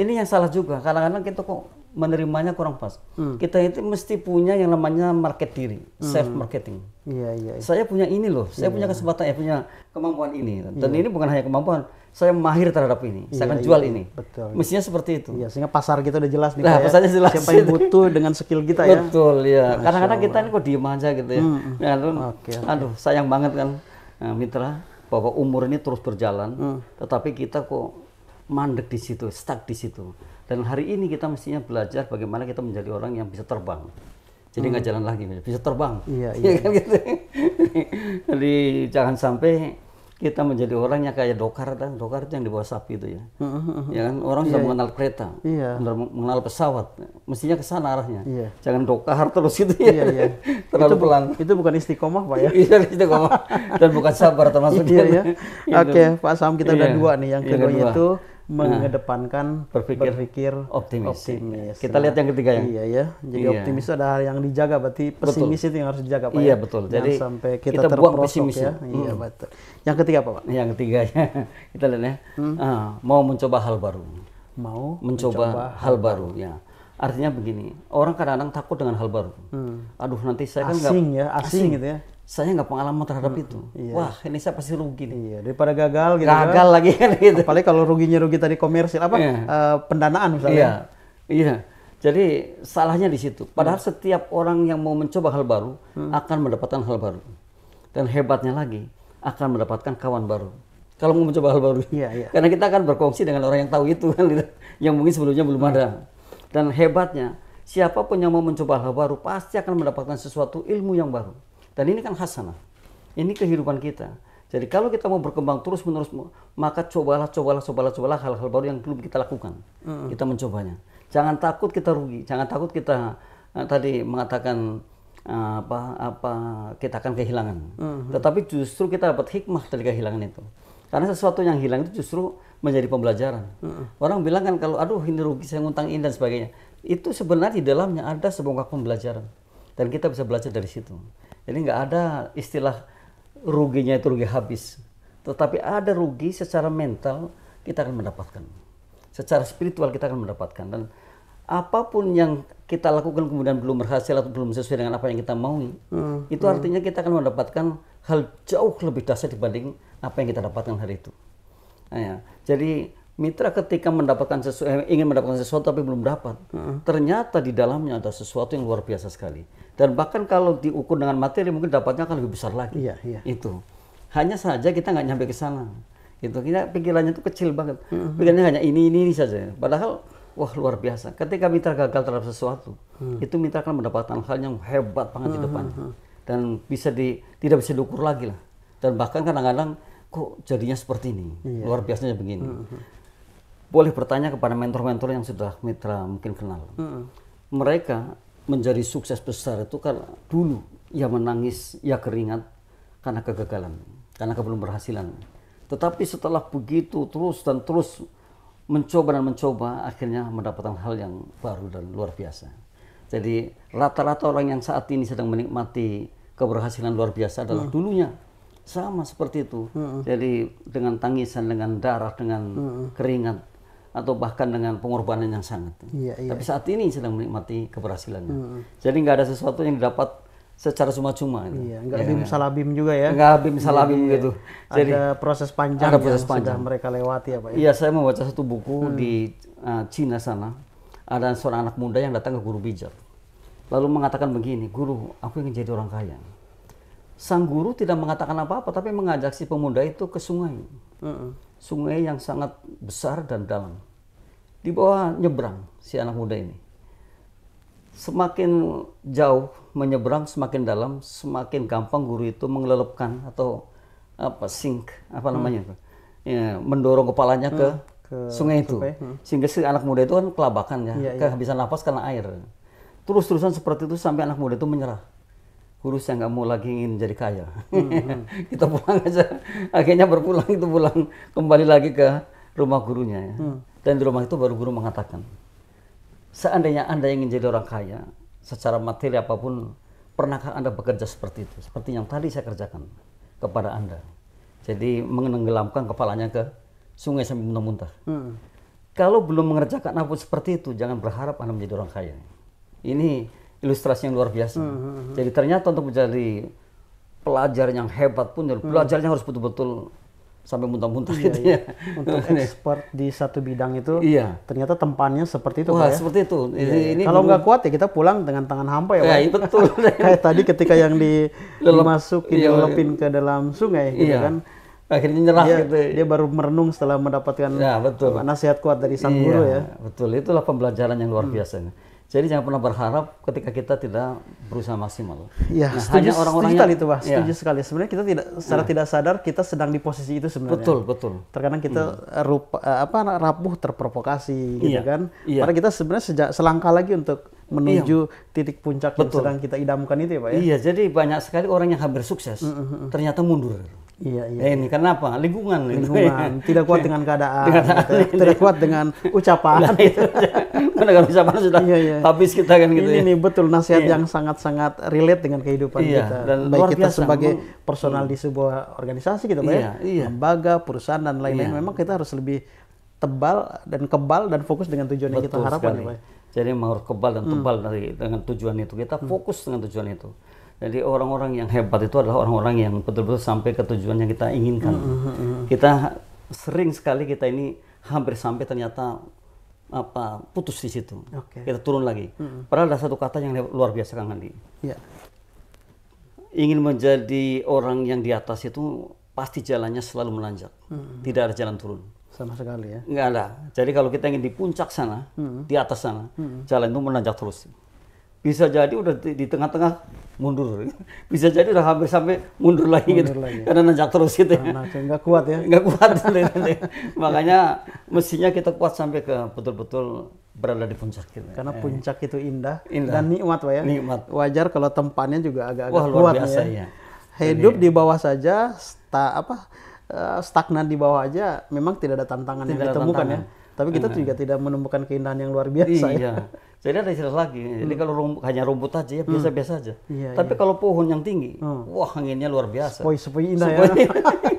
Speaker 1: Ini yang salah juga. Kadang-kadang kita kok menerimanya kurang pas. Hmm. Kita itu mesti punya yang namanya market diri, hmm. self marketing. Iya, iya. iya. Saya punya ini loh, saya iya, punya kesempatan, saya eh, punya kemampuan ini. Dan iya. ini bukan hanya kemampuan, saya mahir terhadap ini. Saya iya, akan iya, jual ini. Betul. Mestinya seperti itu. Iya, sehingga pasar kita udah jelas nih. Nah, pasarnya jelas. Siapa yang butuh dengan skill kita ya. Betul, ya. Kadang-kadang kita ini kok diem aja gitu ya. Hmm. hmm. ya aduh, kan? okay, okay. aduh, sayang banget kan nah, Mitra bahwa umur ini terus berjalan, hmm. tetapi kita kok mandek di situ, stuck di situ. Dan hari ini kita mestinya belajar bagaimana kita menjadi orang yang bisa terbang. Jadi nggak hmm. jalan lagi, bisa terbang.
Speaker 3: Iya, ya iya. Kan gitu.
Speaker 1: Jadi jangan sampai kita menjadi orang yang kayak dokar dan dokar itu yang dibawa sapi itu ya. Hmm, hmm, hmm. ya kan orang sudah iya, iya. mengenal kereta, iya. mengenal pesawat, mestinya ke sana arahnya. Iya. Jangan dokar terus gitu ya. Iya, iya. Terlalu itu pelan. Itu bukan istiqomah, Pak ya. Iya, istiqomah dan bukan sabar termasuk
Speaker 2: iya, iya. Gitu. Oke, Pak Sam kita udah iya. dua nih. Yang iya, kedua, kedua. itu mengedepankan berpikir, nah, berpikir optimis. optimis. Kita nah, lihat yang ketiga ya. Iya ya. Jadi iya. optimis itu ada yang dijaga berarti
Speaker 3: pesimis betul. itu yang harus dijaga Pak. Iya ya? betul. Jangan Jadi sampai kita, kita buang pesimis ya. Iya, hmm. Iya betul.
Speaker 1: Yang ketiga apa Pak? Yang ketiganya kita lihat ya. Hmm. Uh, mau mencoba hal baru.
Speaker 3: Mau mencoba, mencoba hal,
Speaker 1: baru. ya. Artinya begini, orang kadang-kadang takut dengan hal baru. Hmm. Aduh nanti saya kan nggak asing ya, asing, asing gitu ya saya nggak pengalaman terhadap hmm, itu. Iya. Wah, ini saya pasti rugi nih. Iya, daripada gagal gitu. Kan. Gagal kan? lagi kan gitu. Apalagi
Speaker 2: kalau ruginya rugi tadi komersil apa iya. uh, pendanaan misalnya.
Speaker 1: Iya. Iya. Jadi salahnya di situ. Padahal hmm. setiap orang yang mau mencoba hal baru hmm. akan mendapatkan hal baru. Dan hebatnya lagi akan mendapatkan kawan baru. Kalau mau mencoba hal baru. Iya, iya. Karena kita akan berkongsi dengan orang yang tahu itu kan gitu. yang mungkin sebelumnya belum hmm. ada. Dan hebatnya siapapun yang mau mencoba hal baru pasti akan mendapatkan sesuatu ilmu yang baru dan ini kan hasanah. Ini kehidupan kita. Jadi kalau kita mau berkembang terus-menerus, maka cobalah, cobalah, cobalah, cobalah hal-hal baru yang belum kita lakukan. Mm -hmm. Kita mencobanya. Jangan takut kita rugi, jangan takut kita uh, tadi mengatakan eh, apa apa kita akan kehilangan.
Speaker 3: Mm -hmm. Tetapi
Speaker 1: justru kita dapat hikmah dari kehilangan itu. Karena sesuatu yang hilang itu justru menjadi pembelajaran. Mm -hmm. Orang bilang kan kalau aduh ini rugi saya ngutang ini dan sebagainya. Itu sebenarnya di dalamnya ada sebuah pembelajaran dan kita bisa belajar dari situ. Jadi nggak ada istilah ruginya itu rugi habis. Tetapi ada rugi secara mental kita akan mendapatkan. Secara spiritual kita akan mendapatkan. Dan apapun yang kita lakukan kemudian belum berhasil atau belum sesuai dengan apa yang kita mau, hmm. itu hmm. artinya kita akan mendapatkan hal jauh lebih dahsyat dibanding apa yang kita dapatkan hari itu. Nah, ya. Jadi Mitra ketika mendapatkan sesuatu, eh, ingin mendapatkan sesuatu tapi belum dapat, -huh. ternyata di dalamnya ada sesuatu yang luar biasa sekali. Dan bahkan kalau diukur dengan materi mungkin dapatnya akan lebih besar lagi. Iya, iya. Itu. Hanya saja kita nggak nyampe ke sana. Itu kita pikirannya itu kecil banget. -huh. Pikirannya hanya ini, ini, ini saja. Padahal wah luar biasa. Ketika mitra gagal terhadap sesuatu, -huh. Hmm. itu mitra akan mendapatkan hal yang hebat banget -huh. di depannya dan bisa di tidak bisa diukur lagi lah. Dan bahkan kadang-kadang kok jadinya seperti ini, iya. luar biasanya begini. -huh boleh bertanya kepada mentor-mentor yang sudah mitra mungkin kenal. Hmm. Mereka menjadi sukses besar itu karena dulu ya menangis, ya keringat karena kegagalan, karena keberhasilan. Tetapi setelah begitu terus dan terus mencoba dan mencoba akhirnya mendapatkan hal yang baru dan luar biasa. Jadi rata-rata orang yang saat ini sedang menikmati keberhasilan luar biasa adalah hmm. dulunya sama seperti itu. Hmm. Jadi dengan tangisan, dengan darah, dengan hmm. keringat atau bahkan dengan pengorbanan yang sangat. Iya, iya. Tapi saat ini sedang menikmati keberhasilannya. Hmm. Jadi nggak ada sesuatu yang didapat secara cuma-cuma. Gitu. Iya, nggak ya, bim iya. salabim juga ya. Nggak bim iya, salabim iya, gitu. Jadi ada proses panjang ada proses yang panjang. sudah mereka lewati ya Pak. Ya? Iya, saya membaca satu buku hmm. di uh, Cina sana. Ada seorang anak muda yang datang ke guru bijak. Lalu mengatakan begini, guru, aku ingin jadi orang kaya. Sang guru tidak mengatakan apa-apa, tapi mengajak si pemuda itu ke sungai. Uh -uh sungai yang sangat besar dan dalam. Di bawah nyebrang si anak muda ini. Semakin jauh menyeberang, semakin dalam, semakin gampang guru itu mengelelepkan atau apa sink, apa hmm. namanya hmm. Ya, mendorong kepalanya hmm. ke, ke sungai itu. Hmm. Sehingga si anak muda itu kan kelabakan ya, ya kehabisan ya. nafas karena air. Terus-terusan seperti itu sampai anak muda itu menyerah kurus yang nggak mau lagi ingin jadi kaya. Hmm. hmm. kita pulang aja. Akhirnya berpulang itu pulang kembali lagi ke rumah gurunya. Ya. Hmm. Dan di rumah itu baru guru mengatakan, seandainya Anda ingin jadi orang kaya, secara materi apapun, pernahkah Anda bekerja seperti itu? Seperti yang tadi saya kerjakan kepada Anda. Jadi menenggelamkan kepalanya ke sungai sampai muntah-muntah. Hmm. Kalau belum mengerjakan apapun seperti itu, jangan berharap Anda menjadi orang kaya. Ini ilustrasi yang luar biasa. Hmm, hmm, hmm. Jadi ternyata untuk menjadi pelajar yang hebat pun ya, hmm. pelajarnya harus betul-betul sampai muntah-muntah iya, gitu ya. iya. ya. Untuk
Speaker 2: expert di satu bidang itu iya. ternyata tempatnya seperti itu Wah, Pak, ya. seperti itu. Iya, iya. Ini Kalau nggak kuat ya kita pulang dengan tangan hampa ya, Pak. Iya, iya betul. Kayak tadi ketika yang di dimasukin iya, dilepin iya. ke dalam sungai gitu iya. kan. Akhirnya nyerah dia, gitu.
Speaker 1: Ya. Dia baru merenung setelah mendapatkan ya, betul. nasihat kuat dari sang iya, guru ya. Betul, itulah pembelajaran yang luar hmm. biasanya. Jadi jangan pernah berharap ketika kita tidak berusaha
Speaker 3: maksimal. Ya, nah, setuju, hanya orang-orang yang
Speaker 2: itu, Pak. Iya. Setuju
Speaker 1: sekali. Sebenarnya kita tidak secara nah. tidak sadar kita sedang di
Speaker 2: posisi itu sebenarnya. Betul, betul. Terkadang kita hmm. rupa, eh, apa rapuh terprovokasi gitu iya. kan. Iya. Padahal kita sebenarnya sejak selangkah lagi untuk menuju ya. titik puncak betul. yang sedang kita idamkan
Speaker 1: itu ya, Pak ya. Iya, jadi banyak sekali orang yang hampir sukses mm -hmm. ternyata mundur. Iya, iya. Eh, ini iya. kenapa? Lingkungan. Lingkungan. Gitu. Tidak kuat dengan keadaan. Dengan gitu. Tidak kuat dengan ucapan. Nah, itu.
Speaker 3: Iya. bisa ucapan sudah iya, iya. habis kita kan gitu. Ini ya. ini betul
Speaker 2: nasihat iya. yang sangat-sangat relate dengan kehidupan iya, kita. Dan Baik luar kita biasa. sebagai hmm. personal di sebuah organisasi gitu, ya. iya, ya. Iya. Lembaga, perusahaan dan lain-lain. Iya. Memang kita harus lebih tebal dan kebal dan fokus dengan tujuan betul yang kita harapkan, sekali. ya,
Speaker 1: Jadi memang harus kebal dan hmm. tebal hmm. dari dengan tujuan itu. Kita hmm. fokus hmm. dengan tujuan itu. Jadi orang-orang yang hebat itu adalah orang-orang yang betul-betul sampai ke tujuan yang kita inginkan. Mm -hmm. Kita sering sekali kita ini hampir sampai ternyata apa putus di situ. Okay. Kita turun lagi. Mm -hmm. Padahal ada satu kata yang luar biasa Kang Andi. Yeah. Ingin menjadi orang yang di atas itu pasti jalannya selalu menanjak. Mm -hmm. Tidak ada jalan turun.
Speaker 2: Sama sekali ya.
Speaker 1: Enggak ada. Jadi kalau kita ingin di puncak sana, mm -hmm. di atas sana, mm -hmm. jalan itu menanjak terus bisa jadi udah di tengah-tengah mundur bisa jadi udah hampir sampai mundur lagi mundur gitu lagi. karena nanjak terus gitu ya. karena ya
Speaker 2: nggak kuat ya nggak kuat
Speaker 1: makanya mestinya kita kuat sampai ke betul-betul berada di puncak gitu. karena eh. puncak itu indah, indah. dan nikmat ya nikmat wajar kalau
Speaker 2: tempatnya juga agak-agak Wah, kuat biasa, ya. ya hidup Jadi, di bawah saja sta, apa eh, stagnan di bawah aja memang tidak ada tantangan tidak yang ditemukan tantangan. ya tapi kita iya. juga tidak menemukan keindahan yang luar biasa ya. iya. ya.
Speaker 1: Jadi ada istilah lagi. Hmm. Jadi kalau rumput, hanya rumput aja ya biasa-biasa aja. Iya, tapi iya. kalau pohon yang tinggi, hmm. wah anginnya luar biasa. Sepoi sepoi indah ya. sepoi ya.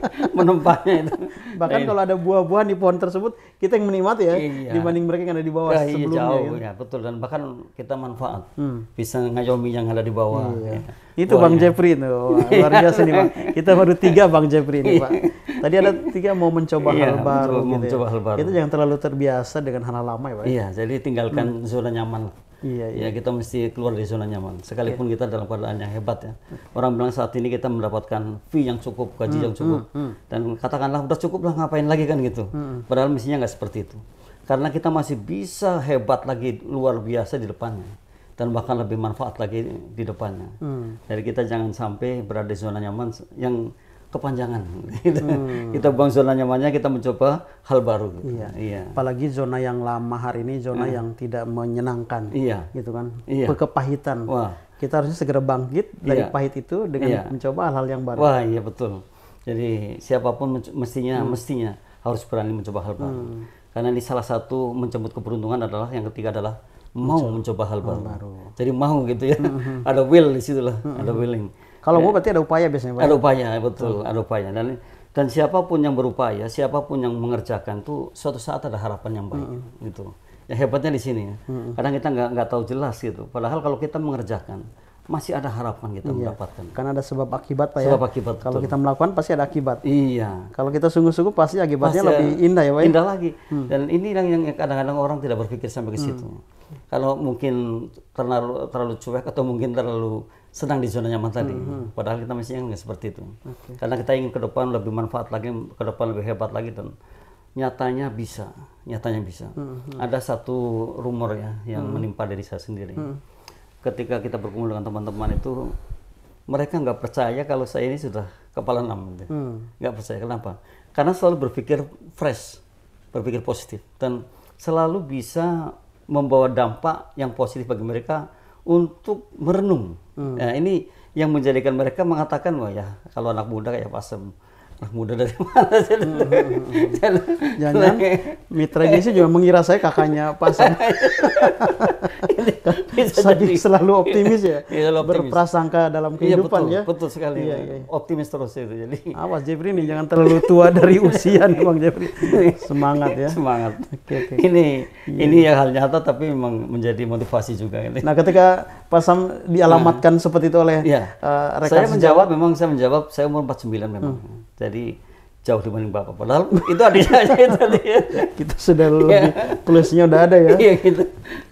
Speaker 1: menempatnya itu.
Speaker 2: Bahkan nah, kalau iya. ada buah-buahan di pohon tersebut, kita yang menikmati ya iya. dibanding mereka yang ada di
Speaker 1: bawah nah, iya, sebelumnya. jauh, ya, betul dan bahkan kita manfaat. Hmm. Bisa ngayomi yang ada di bawah. Iya. Ya.
Speaker 3: Itu Buahnya. Bang Jeffrey tuh. luar biasa nih Bang. Kita baru tiga Bang Jeffrey nih Pak.
Speaker 2: Tadi ada tiga mau mencoba iya, hal baru. Mencoba, gitu ya. mencoba ya. hal baru. Kita jangan terlalu terbiasa dengan hal lama ya Pak. Iya, jadi tinggalkan
Speaker 1: hmm. zona nyaman. Iya, iya. Ya kita mesti keluar dari zona nyaman. Sekalipun iya. kita dalam keadaan yang hebat ya. Orang bilang saat ini kita mendapatkan fee yang cukup, gaji hmm, yang cukup. Hmm, hmm. Dan katakanlah udah cukup lah ngapain lagi kan gitu. Hmm. Padahal mestinya nggak seperti itu. Karena kita masih bisa hebat lagi luar biasa di depannya dan bahkan lebih manfaat lagi di depannya. Hmm. Jadi kita jangan sampai berada di zona nyaman yang kepanjangan. Hmm. kita buang zona nyamannya, kita mencoba hal baru. Gitu. Iya. iya. Apalagi zona yang lama hari ini zona hmm. yang
Speaker 2: tidak menyenangkan. Iya. Gitu kan. Iya.
Speaker 1: Kepahitan. Wah. Kita harusnya
Speaker 2: segera bangkit dari iya. pahit itu dengan iya. mencoba hal-hal yang baru. Wah,
Speaker 1: iya betul. Jadi siapapun mestinya hmm. mestinya harus berani mencoba hal baru. Hmm. Karena ini salah satu mencabut keberuntungan adalah yang ketiga adalah mau mencoba, mencoba hal baru. baru. Jadi mau gitu ya. -hmm. hmm. ada will di situlah, -hmm. ada hmm. willing.
Speaker 2: Kalau ya. berarti ada upaya biasanya. Pak. Ya? Ada
Speaker 1: upaya, betul, hmm. ada upaya. Dan dan siapapun yang berupaya, siapapun yang mengerjakan tuh suatu saat ada harapan yang baik hmm. gitu. Yang hebatnya di sini ya. Hmm. Kadang kita nggak nggak tahu jelas gitu. Padahal kalau kita mengerjakan masih ada harapan kita iya. mendapatkan.
Speaker 2: Karena ada sebab akibat Pak ya? sebab ya. akibat. Kalau kita melakukan pasti ada akibat.
Speaker 1: Iya.
Speaker 2: Kalau kita sungguh-sungguh pasti akibatnya pasti lebih indah ya Pak. Indah
Speaker 1: lagi. Hmm. Dan ini yang yang kadang-kadang orang tidak berpikir sampai ke hmm. situ. Hmm. Kalau mungkin terlalu terlalu cuek atau mungkin terlalu senang di zona nyaman tadi. Hmm. hmm. Padahal kita masih nggak seperti itu. Okay. Karena kita ingin ke depan lebih manfaat lagi, ke depan lebih hebat lagi dan nyatanya bisa, nyatanya bisa. Hmm. hmm. Ada satu rumor ya yang hmm. menimpa dari saya sendiri. Hmm. Ketika kita berkumpul dengan teman-teman itu, mereka nggak percaya kalau saya ini sudah kepala enam. mm Hmm. Nggak percaya. Kenapa? Karena selalu berpikir fresh, berpikir positif dan selalu bisa membawa dampak yang positif bagi mereka untuk merenung Hmm. Nah, ini yang menjadikan mereka mengatakan, wah ya kalau anak muda kayak pasem. Anak muda dari mana? Hmm,
Speaker 3: hmm, hmm, Jangan-jangan mitra sih
Speaker 1: juga mengira saya kakaknya
Speaker 2: pasem. ini bisa jadi. selalu optimis ya, ya selalu optimis. berprasangka dalam iya, kehidupan iya, betul, ya. Betul sekali. Iya,
Speaker 1: iya, iya. Optimis terus itu jadi. Awas Jeffrey nih jangan terlalu tua dari usia nih Bang Jeffrey. Semangat ya. Semangat. Okay, okay. Ini yeah. ini ya hal nyata tapi memang menjadi motivasi juga ini. Nah,
Speaker 2: ketika Pak Sam dialamatkan nah. seperti itu oleh ya. uh, rekan Saya menjawab
Speaker 1: memang saya menjawab saya umur 49 memang. Hmm. Jadi jauh dibanding bapak. Padahal itu adiknya itu tadi. Kita sudah lebih plusnya iya. udah ada ya. Iya gitu.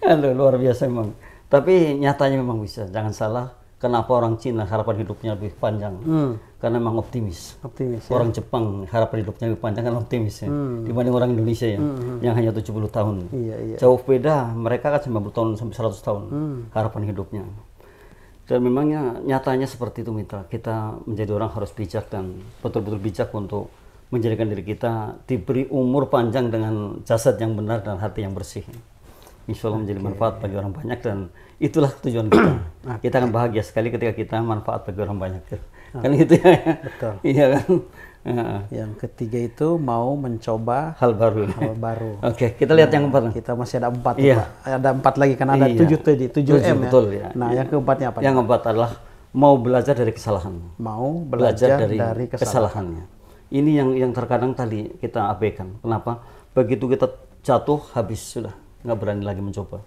Speaker 1: Aduh, luar biasa memang. Tapi nyatanya memang bisa. Jangan salah. Kenapa orang Cina harapan hidupnya lebih panjang? Hmm. Karena memang optimis. Optimis. Ya. Orang ya. Jepang harapan hidupnya lebih panjang karena optimis ya. Hmm. Dibanding orang Indonesia ya, hmm. hmm. yang hanya 70 tahun. Iya, iya. Jauh beda. Mereka kan 90 tahun sampai 100 tahun hmm. harapan hidupnya. Dan memangnya nyatanya seperti itu Mitra. Kita menjadi orang harus bijak dan betul-betul bijak untuk menjadikan diri kita diberi umur panjang dengan jasad yang benar dan hati yang bersih. Insya Allah menjadi manfaat bagi orang banyak dan itulah tujuan kita. Kita akan bahagia sekali ketika kita manfaat bagi orang banyak. Okay. Ah. Kan itu ya. Betul. iya kan. Ah. Yang
Speaker 2: ketiga itu mau mencoba hal baru. Hal baru. Oke, okay, kita lihat nah, yang keempat. Kita masih ada empat. Iya. Pak. Ada empat lagi karena ada iya. tujuh tadi, tujuh, tujuh M ya. betul, ya. ya. Nah, yang keempatnya apa? Yang keempat
Speaker 1: adalah mau belajar dari kesalahan. Mau belajar, belajar dari, dari kesalahan. kesalahannya ini yang yang terkadang tadi kita abaikan kenapa begitu kita jatuh habis sudah nggak berani lagi mencoba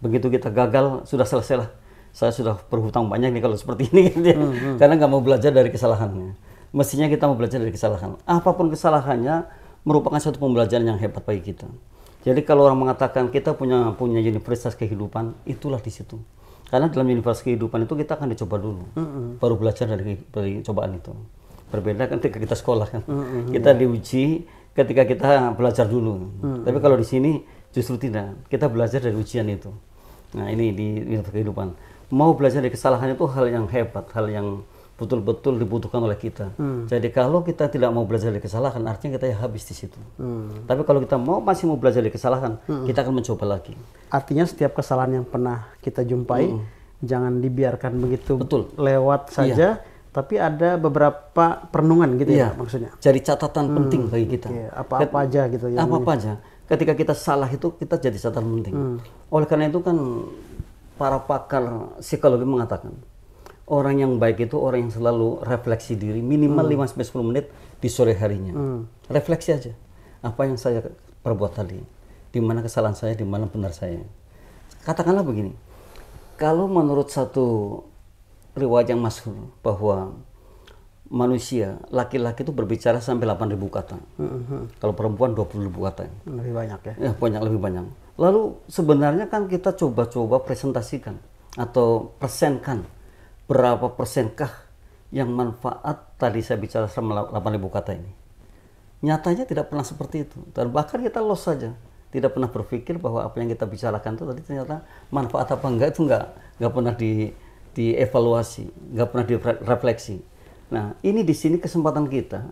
Speaker 1: begitu kita gagal sudah selesai lah saya sudah berhutang banyak nih kalau seperti ini gitu hmm, hmm. karena nggak mau belajar dari kesalahannya mestinya kita mau belajar dari kesalahan apapun kesalahannya merupakan suatu pembelajaran yang hebat bagi kita jadi kalau orang mengatakan kita punya punya universitas kehidupan itulah di situ karena dalam universitas kehidupan itu kita akan dicoba dulu mm -hmm. baru belajar dari, dari cobaan itu berbeda kan ketika kita sekolah kan. Mm-hmm. Kita hmm. diuji ketika kita belajar dulu. Mm-hmm. Tapi kalau di sini justru tidak. Kita belajar dari ujian itu. Nah, ini di, di kehidupan. Mau belajar dari kesalahan itu hal yang hebat, hal yang betul-betul dibutuhkan oleh kita. Hmm. Jadi kalau kita tidak mau belajar dari kesalahan, artinya kita ya habis di situ. Hmm. Tapi kalau kita mau masih mau belajar dari kesalahan, hmm. kita akan mencoba lagi.
Speaker 2: Artinya setiap kesalahan yang pernah kita jumpai, hmm. jangan dibiarkan begitu Betul. lewat saja. Iya tapi ada beberapa perenungan gitu ya, ya maksudnya. Jadi catatan hmm, penting bagi kita. Apa-apa okay. aja gitu ya. Apa-apa aja.
Speaker 1: Ketika kita salah itu kita jadi catatan penting. Hmm. Oleh karena itu kan para pakar psikologi mengatakan orang yang baik itu orang yang selalu refleksi diri minimal hmm. 5 menit di sore harinya. Hmm. Refleksi aja. Apa yang saya perbuat tadi? Di mana kesalahan saya, di mana benar saya? Katakanlah begini. Kalau menurut satu riwayat yang masuk bahwa manusia laki-laki itu berbicara sampai 8.000 kata. Uh-huh. Kalau perempuan 20.000 kata.
Speaker 3: Lebih banyak ya. Ya, banyak lebih banyak. Lalu
Speaker 1: sebenarnya kan kita coba-coba presentasikan atau persenkan berapa persenkah yang manfaat tadi saya bicara sama 8.000 kata ini. Nyatanya tidak pernah seperti itu. Dan bahkan kita los saja. Tidak pernah berpikir bahwa apa yang kita bicarakan itu tadi ternyata manfaat apa enggak itu enggak enggak pernah di dievaluasi, nggak pernah direfleksi. Nah, ini di sini kesempatan kita,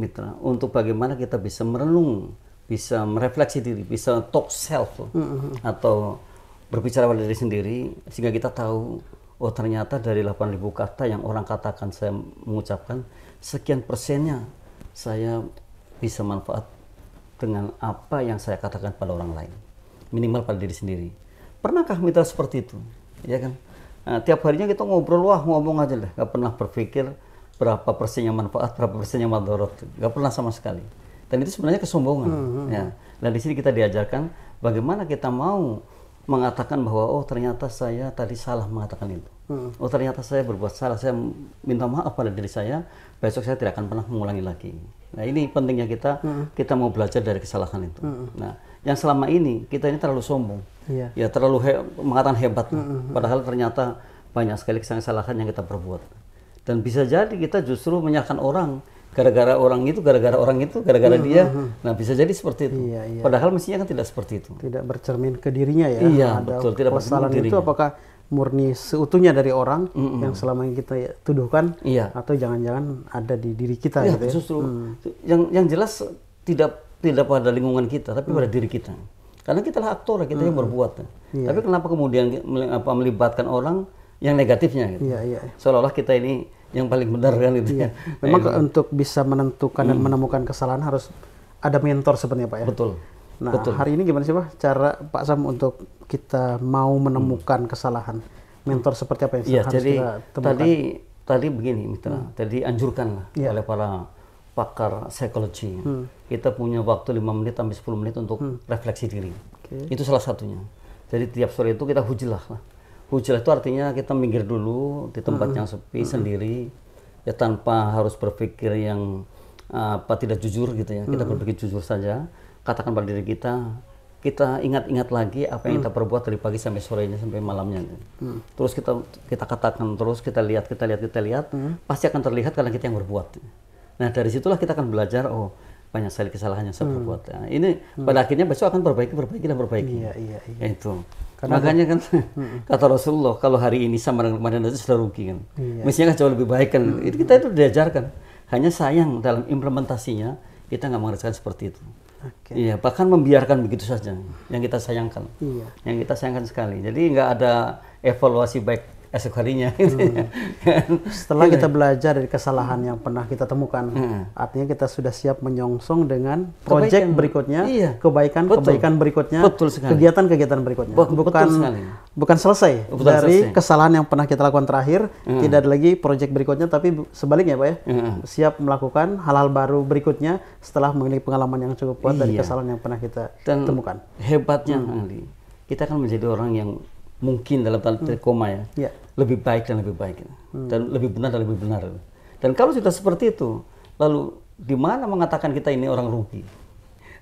Speaker 1: mitra, untuk bagaimana kita bisa merenung, bisa merefleksi diri, bisa talk self mm -hmm. atau berbicara pada diri sendiri sehingga kita tahu oh ternyata dari 8000 kata yang orang katakan saya mengucapkan sekian persennya saya bisa manfaat dengan apa yang saya katakan pada orang lain minimal pada diri sendiri pernahkah mitra seperti itu ya kan Nah, tiap harinya kita ngobrol, wah ngomong aja deh. gak pernah berpikir berapa persennya manfaat, berapa persennya madorot, gak pernah sama sekali. Dan itu sebenarnya kesombongan. mm hmm. Ya. Hmm. Dan di sini kita diajarkan bagaimana kita mau mengatakan bahwa oh ternyata saya tadi salah mengatakan itu. Hmm. Oh ternyata saya berbuat salah, saya minta maaf pada diri saya, besok saya tidak akan pernah mengulangi lagi. Nah ini pentingnya kita, hmm. kita mau belajar dari kesalahan itu. Hmm. Nah yang selama ini kita ini terlalu sombong yeah. ya terlalu he mengatakan hebat mm -hmm. padahal ternyata banyak sekali kesalahan yang kita perbuat dan bisa jadi kita justru menyalahkan orang gara-gara orang itu gara-gara orang itu gara-gara dia nah bisa jadi seperti itu iya, iya. padahal mestinya kan tidak seperti itu tidak bercermin
Speaker 2: ke dirinya ya iya Ada betul tidak kesalahan itu apakah murni seutuhnya dari orang mm -hmm. yang selama ini kita tuduhkan iya. atau jangan-jangan ada di diri kita iya, gitu ya justru mm.
Speaker 1: yang yang jelas tidak tidak pada lingkungan kita tapi mm. pada diri kita karena kita lah aktor, kita hmm. yang berbuat. Kan. Yeah. Tapi kenapa kemudian apa melibatkan orang yang negatifnya gitu. yeah, yeah. Seolah-olah kita ini yang paling benar kan itu yeah. Kan. Memang nah,
Speaker 2: untuk bisa menentukan hmm. dan menemukan kesalahan harus ada mentor sebenarnya Pak ya. Betul. Nah, Betul. hari ini gimana sih Pak cara Pak Sam untuk kita mau menemukan hmm. kesalahan? Mentor seperti apa yang ya, harus jadi, kita temukan? Tadi
Speaker 1: tadi begini mitra, hmm. tadi lah yeah. oleh para pakar psikologi. Hmm. Kita punya waktu 5 menit sampai 10 menit untuk hmm. refleksi diri. Okay. Itu salah satunya. Jadi tiap sore itu kita hujilah. Hujilah itu artinya kita minggir dulu di tempat hmm. yang sepi hmm. sendiri ya tanpa harus berpikir yang apa tidak jujur gitu ya. Kita hmm. berpikir jujur saja. Katakan pada diri kita kita ingat-ingat lagi apa yang hmm. kita perbuat dari pagi sampai sorenya sampai malamnya. Hmm. Terus kita kita katakan terus kita lihat kita lihat kita lihat hmm. pasti akan terlihat karena kita yang berbuat. Nah dari situlah kita akan belajar oh banyak sekali kesalahan yang saya hmm. perbuat. Nah, ini hmm. pada akhirnya besok akan perbaiki, perbaiki dan perbaiki. Iya, iya, iya. Ya, itu. Karena Makanya kan hmm. hmm. kata Rasulullah kalau hari ini sama dengan kemarin itu sudah rugi kan. Iya. Mestinya kan jauh lebih baik kan. Hmm. Itu hmm, kita hmm. itu diajarkan. Hanya sayang dalam implementasinya kita nggak mengerjakan seperti itu. Okay. Iya, bahkan membiarkan begitu saja yang kita sayangkan. Iya. Yang kita sayangkan sekali. Jadi nggak ada evaluasi baik esok harinya. Gitu hmm. Ya.
Speaker 2: Setelah kita iya. belajar dari kesalahan hmm. yang pernah kita temukan, hmm. artinya kita sudah siap menyongsong dengan proyek berikutnya, iya. kebaikan kebaikan iya. berikutnya, kegiatan-kegiatan berikutnya. Betul bukan bukan selesai Betul dari selesai. kesalahan yang pernah kita lakukan terakhir, hmm. tidak ada lagi proyek berikutnya, tapi sebaliknya, pak ya, hmm. siap melakukan hal-hal baru berikutnya setelah memiliki pengalaman yang cukup kuat iya. dari kesalahan yang pernah kita Dan temukan.
Speaker 1: Hebatnya, hmm. kita akan menjadi orang yang mungkin dalam tanda hmm. koma ya. ya lebih baik dan lebih baik hmm. dan lebih benar dan lebih benar. Dan kalau sudah seperti itu, lalu di mana mengatakan kita ini orang rugi?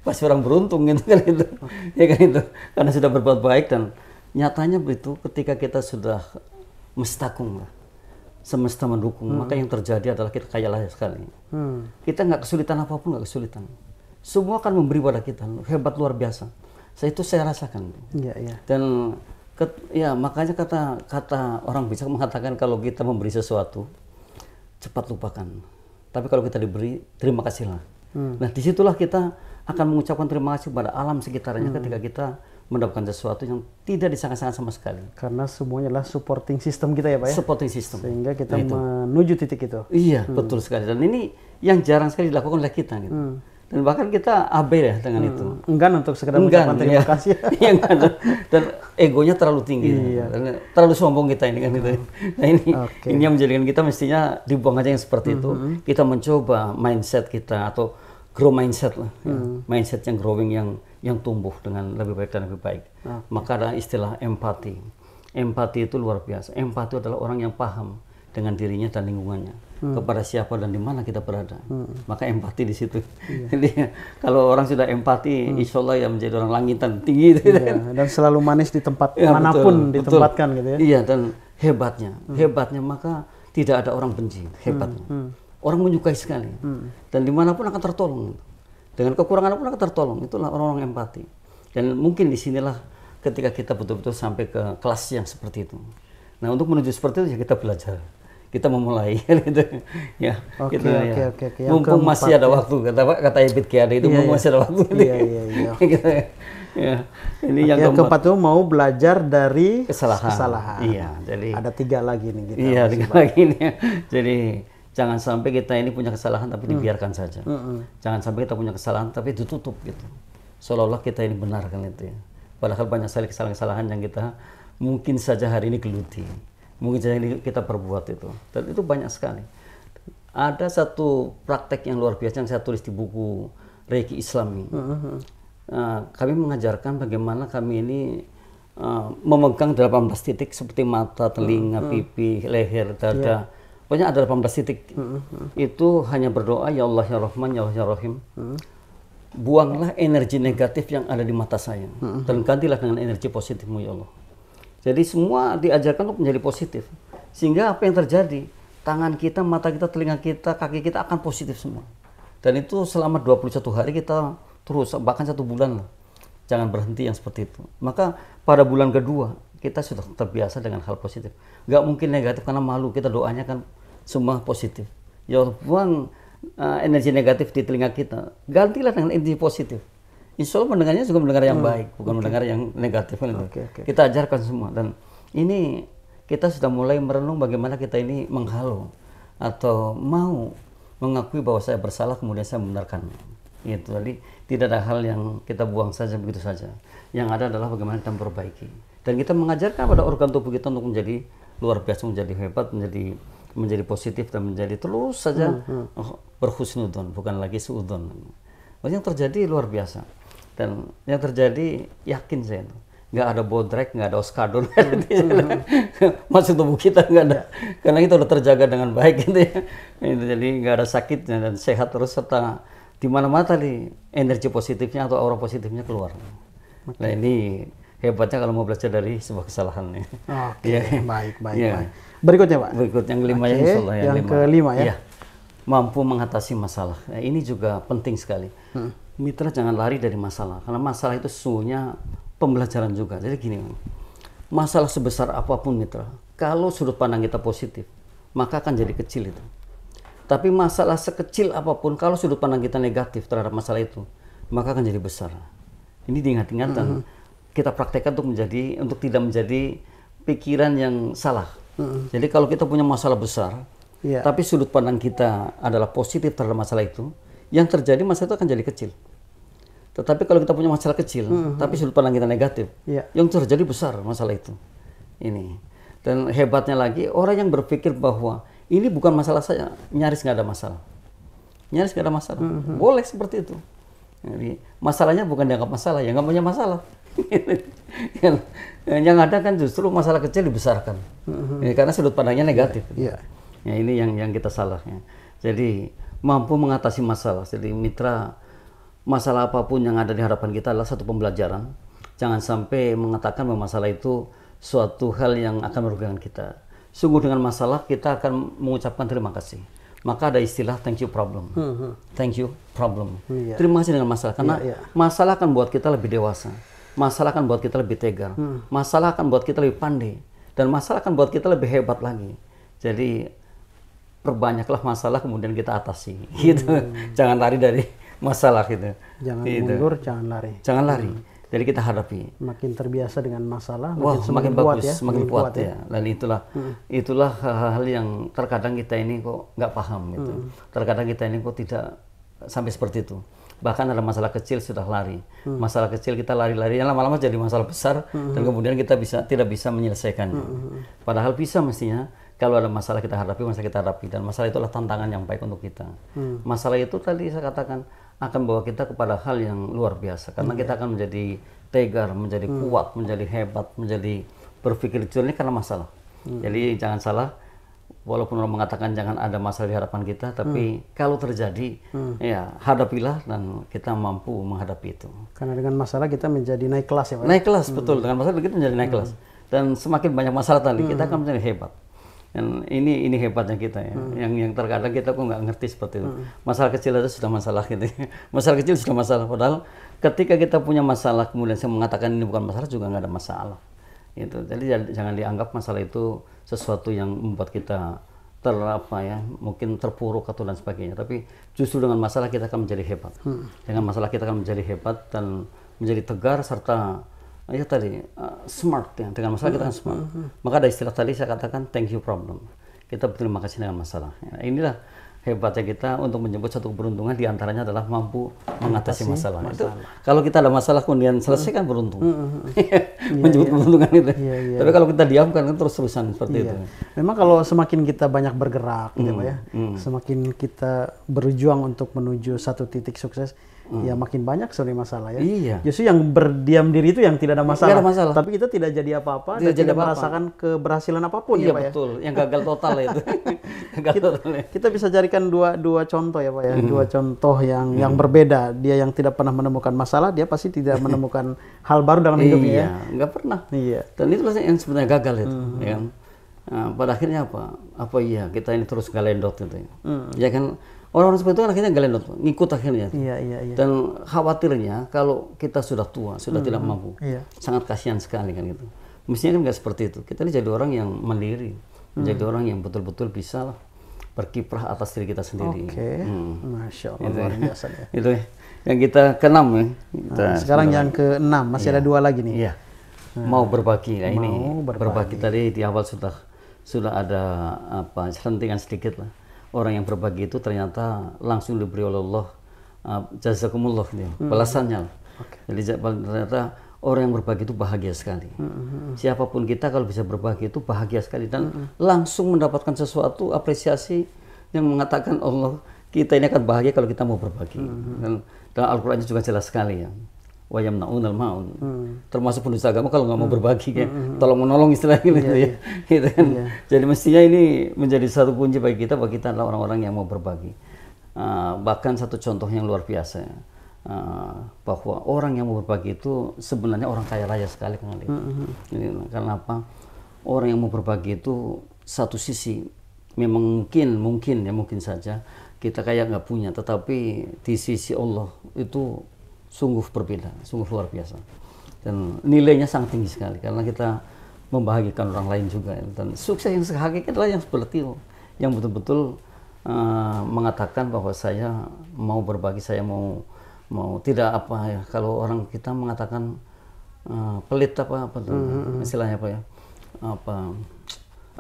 Speaker 1: Pasti orang beruntung gitu kan itu, hmm. ya kan itu, karena sudah berbuat baik dan nyatanya begitu ketika kita sudah mestakung lah, semesta mendukung, hmm. maka yang terjadi adalah kita kaya lah sekali. Hmm. Kita nggak kesulitan apapun nggak kesulitan, semua akan memberi pada kita hebat luar biasa. Saya itu saya rasakan. Ya, ya. Dan Ket, ya makanya kata kata orang bisa mengatakan kalau kita memberi sesuatu cepat lupakan. Tapi kalau kita diberi terima kasihlah. Hmm. Nah disitulah kita akan mengucapkan terima kasih kepada alam sekitarnya hmm. ketika kita mendapatkan sesuatu yang tidak disangka-sangka sama sekali. Karena semuanya adalah supporting system kita ya Pak ya? Supporting system. Sehingga kita nah, itu. menuju titik itu. Iya, hmm. betul sekali. Dan ini yang jarang sekali dilakukan oleh kita gitu. Hmm dan bahkan kita abe ya dengan hmm. itu enggan untuk sekedar enggan, mengucapkan terima ya. kasih ya, enggan. dan egonya terlalu tinggi iya. dan terlalu sombong kita ini kan gitu hmm. nah ini okay. ini yang menjadikan kita mestinya dibuang aja yang seperti hmm. itu hmm. kita mencoba mindset kita atau grow mindset lah ya. Hmm. mindset yang growing yang yang tumbuh dengan lebih baik dan lebih baik okay. maka ada istilah empati empati itu luar biasa empati adalah orang yang paham dengan dirinya dan lingkungannya hmm. kepada siapa dan di mana kita berada. Hmm. Maka empati di situ. Iya. Jadi kalau orang sudah empati, hmm. insya Allah ya menjadi orang langitan tinggi. Gitu, iya. Dan
Speaker 2: selalu manis di tempat ya, manapun betul, ditempatkan
Speaker 1: betul. gitu ya. Iya dan hebatnya, hmm. hebatnya maka tidak ada orang benci. Hmm, hebatnya, hmm. Hmm. orang menyukai sekali hmm. dan dimanapun akan tertolong. Dengan kekurangan pun akan tertolong. Itulah orang-orang empati. Dan mungkin disinilah ketika kita betul-betul sampai ke kelas yang seperti itu. Nah untuk menuju seperti itu ya kita belajar kita memulai kan gitu ya oke gitu oke, ya oke oke Yang mumpung keempat, masih ada ya. waktu kata kata Ibit Kiari itu iya, mumpung iya. masih ada waktu iya iya iya ya. ya ini yang, yang keempat
Speaker 2: tuh mau belajar dari kesalahan kesalahan
Speaker 1: iya jadi
Speaker 2: ada tiga lagi nih kita iya tiga
Speaker 1: lagi nih jadi jangan sampai kita ini punya kesalahan tapi hmm. dibiarkan saja hmm, hmm. jangan sampai kita punya kesalahan tapi ditutup gitu seolah-olah kita ini benar kan itu ya padahal banyak sekali kesalahan-kesalahan yang kita mungkin saja hari ini geluti mungkin saja kita perbuat itu dan itu banyak sekali ada satu praktek yang luar biasa yang saya tulis di buku Reiki Islami uh -huh. uh, kami mengajarkan bagaimana kami ini uh, memegang 18 titik seperti mata telinga uh mm-hmm. -huh. pipi leher dada yeah. pokoknya ada 18 titik uh mm-hmm. -huh. itu hanya berdoa ya Allah ya Rahman ya Allah ya Rahim uh mm-hmm. -huh. buanglah energi negatif yang ada di mata saya dan gantilah dengan energi positifmu ya Allah jadi semua diajarkan untuk menjadi positif. Sehingga apa yang terjadi, tangan kita, mata kita, telinga kita, kaki kita akan positif semua. Dan itu selama 21 hari kita terus, bahkan satu bulan lah. Jangan berhenti yang seperti itu. Maka pada bulan kedua, kita sudah terbiasa dengan hal positif. Gak mungkin negatif karena malu, kita doanya kan semua positif. Ya buang uh, energi negatif di telinga kita, gantilah dengan energi positif Insya Allah mendengarnya juga mendengar yang hmm. baik, bukan okay. mendengar yang negatif. Okay, gitu. okay. Kita ajarkan semua dan ini kita sudah mulai merenung bagaimana kita ini menghalau atau mau mengakui bahwa saya bersalah kemudian saya membenarkan. Itu tadi tidak ada hal yang kita buang saja begitu saja. Yang ada adalah bagaimana kita memperbaiki dan kita mengajarkan pada organ tubuh kita untuk menjadi luar biasa, menjadi hebat, menjadi menjadi positif dan menjadi terus saja hmm, hmm. berhusnudon bukan lagi suudon. Yang terjadi luar biasa dan yang terjadi yakin saya itu nggak ada bodrek nggak ada oskadon hmm, hmm. masuk tubuh kita nggak ada ya. karena kita udah terjaga dengan baik gitu ya jadi nggak ada sakitnya dan sehat terus serta di mana mana tadi energi positifnya atau aura positifnya keluar okay. nah ini hebatnya kalau mau belajar dari sebuah kesalahan ya. Oke, okay. ya. baik, baik, ya. baik. Berikutnya Pak. Berikut yang kelima ya, okay. ya, yang, yang kelima ya. ya. Mampu mengatasi masalah. Nah, ini juga penting sekali. Hmm mitra jangan lari dari masalah karena masalah itu sesungguhnya pembelajaran juga jadi gini masalah sebesar apapun mitra kalau sudut pandang kita positif maka akan jadi kecil itu tapi masalah sekecil apapun kalau sudut pandang kita negatif terhadap masalah itu maka akan jadi besar ini diingat ingat mm -hmm. kita praktekkan untuk menjadi untuk tidak menjadi pikiran yang salah mm -hmm. jadi kalau kita punya masalah besar yeah. tapi sudut pandang kita adalah positif terhadap masalah itu yang terjadi masalah itu akan jadi kecil. Tetapi kalau kita punya masalah kecil, mm-hmm. tapi sudut pandang kita negatif, yeah. yang terjadi besar masalah itu. Ini. Dan hebatnya lagi, orang yang berpikir bahwa ini bukan masalah saya, nyaris nggak ada masalah. Nyaris nggak ada masalah. Mm-hmm. Boleh seperti itu. Jadi, masalahnya bukan dianggap masalah, yang nggak punya masalah. yang, yang ada kan justru masalah kecil dibesarkan. Mm-hmm. Ya, karena sudut pandangnya negatif. Yeah. Yeah. Ya, ini yang yang kita salah. Ya. Jadi mampu mengatasi masalah. Jadi mitra masalah apapun yang ada di hadapan kita adalah satu pembelajaran. Jangan sampai mengatakan bahwa masalah itu suatu hal yang akan merugikan kita. Sungguh dengan masalah kita akan mengucapkan terima kasih. Maka ada istilah thank you problem. Hmm, hmm. Thank you problem. Iya. Terima kasih dengan masalah karena iya, iya. masalah akan buat kita lebih dewasa. Masalah akan buat kita lebih tegar. Hmm. Masalah akan buat kita lebih pandai dan masalah akan buat kita lebih hebat lagi. Jadi perbanyaklah masalah kemudian kita atasi gitu hmm. jangan lari dari masalah gitu jangan gitu. mundur jangan lari jangan lari jadi kita hadapi
Speaker 2: makin terbiasa dengan masalah Wah, semakin, semakin bagus ya, semakin kuat ya. ya lalu itulah
Speaker 1: hmm. itulah hal-hal yang terkadang kita ini kok nggak paham gitu hmm. terkadang kita ini kok tidak sampai seperti itu bahkan ada masalah kecil sudah lari hmm. masalah kecil kita lari-lari lama-lama jadi masalah besar hmm. dan kemudian kita bisa tidak bisa menyelesaikannya hmm. hmm, hmm. padahal bisa mestinya kalau ada masalah kita hadapi, masalah kita hadapi dan masalah itulah tantangan yang baik untuk kita. Hmm. Masalah itu tadi saya katakan akan bawa kita kepada hal yang luar biasa karena hmm. kita akan menjadi tegar, menjadi hmm. kuat, menjadi hebat, menjadi berpikir jernih karena masalah. Hmm. Jadi jangan salah walaupun orang mengatakan jangan ada masalah di hadapan kita, tapi hmm. kalau terjadi,
Speaker 3: hmm. ya
Speaker 1: hadapilah dan kita mampu menghadapi itu.
Speaker 2: Karena dengan masalah kita menjadi naik kelas ya Pak? Ya? Naik kelas, hmm. betul.
Speaker 1: Dengan masalah kita menjadi naik hmm. kelas. Dan semakin banyak masalah tadi, hmm. kita akan menjadi hebat. Dan ini ini hebatnya kita ya. Hmm. Yang yang terkadang kita kok nggak ngerti seperti itu. Hmm. Masalah kecil itu sudah masalah gitu. Ya. Masalah kecil sudah masalah. Padahal ketika kita punya masalah kemudian saya mengatakan ini bukan masalah juga nggak ada masalah. Itu. Jadi jangan dianggap masalah itu sesuatu yang membuat kita ter ya mungkin terpuruk atau dan sebagainya tapi justru dengan masalah kita akan menjadi hebat hmm. dengan masalah kita akan menjadi hebat dan menjadi tegar serta ya tadi uh, smart ya. dengan masalah kita kan uh, smart. Uh, uh. Maka ada istilah tadi saya katakan thank you problem. Kita berterima kasih dengan masalah. Ya, inilah hebatnya kita untuk menyebut satu keberuntungan diantaranya adalah mampu mengatasi masalah. masalah. Itu, kalau kita ada masalah kemudian selesai kan beruntung. mm menyebut yeah, keberuntungan itu. Yeah, yeah. Tapi kalau kita diamkan kan terus-terusan seperti yeah. itu. Memang kalau semakin kita
Speaker 2: banyak bergerak mm, gitu hmm, ya, hmm. semakin kita berjuang untuk menuju satu titik sukses, hmm. ya makin banyak sebenarnya masalah ya. Iya. Justru yang berdiam diri itu yang tidak ada masalah. Tidak ada masalah. Tapi kita tidak jadi apa-apa tidak jadi tidak apa -apa. merasakan keberhasilan apapun ya, iya, ya Pak ya. betul. Yang gagal total itu. gagal kita, total. Kita bisa carikan dua dua contoh ya Pak ya. Hmm. Dua contoh yang hmm. yang berbeda. Dia yang tidak pernah menemukan masalah, dia pasti tidak menemukan hal baru dalam hidupnya. Iya,
Speaker 1: Enggak pernah. Iya. Dan itu yang sebenarnya gagal itu. Hmm. Ya. Kan? Nah, pada akhirnya apa? Apa iya kita ini terus galendot gitu ya. Hmm. Ya kan Orang-orang seperti itu akhirnya galenot, ngikut akhirnya. Iya, iya, iya. Dan khawatirnya kalau kita sudah tua, sudah hmm, tidak hmm. mampu, iya. sangat kasihan sekali kan gitu. Mestinya kan nggak seperti itu. Kita ini jadi orang yang mandiri, hmm. menjadi orang yang betul-betul bisa lah berkiprah atas diri kita sendiri. Oke, okay. hmm. masya Allah itu. Ya. luar biasa gitu ya. itu yang kita keenam ya. Kita nah, sekarang yang keenam masih iya. ada
Speaker 2: dua lagi nih. Iya.
Speaker 1: Mau berbagi nah, ini. Mau berbagi. berbagi tadi di awal sudah sudah ada apa sentingan sedikit lah orang yang berbagi itu ternyata langsung diberi oleh Allah uh, jazakumullah dia, hmm. balasannya. Okay. Jadi ternyata orang yang berbagi itu bahagia sekali. Hmm, hmm, hmm. Siapapun kita kalau bisa berbagi itu bahagia sekali dan hmm, hmm. langsung mendapatkan sesuatu apresiasi yang mengatakan Allah kita ini akan bahagia kalau kita mau berbagi. Hmm. Dan dalam al quran juga jelas sekali ya wayam naunal maun hmm. termasuk penulis agama kalau nggak mau hmm. berbagi kan hmm. tolong menolong istilahnya yeah, gitu iya, ya yeah. gitu kan yeah. jadi mestinya ini menjadi satu kunci bagi kita bagi kita adalah orang-orang yang mau berbagi uh, bahkan satu contoh yang luar biasa uh, bahwa orang yang mau berbagi itu sebenarnya orang kaya raya sekali kan hmm. hmm. Gitu. karena apa orang yang mau berbagi itu satu sisi memang mungkin mungkin ya mungkin saja kita kayak nggak punya tetapi di sisi Allah itu sungguh berbeda, sungguh luar biasa. Dan nilainya sangat tinggi sekali karena kita membahagiakan orang lain juga. Dan sukses yang hakiki adalah yang seperti itu, yang betul-betul uh, mengatakan bahwa saya mau berbagi, saya mau mau tidak apa ya. Kalau orang kita mengatakan uh, pelit apa apa tuh, mm-hmm. istilahnya apa ya, apa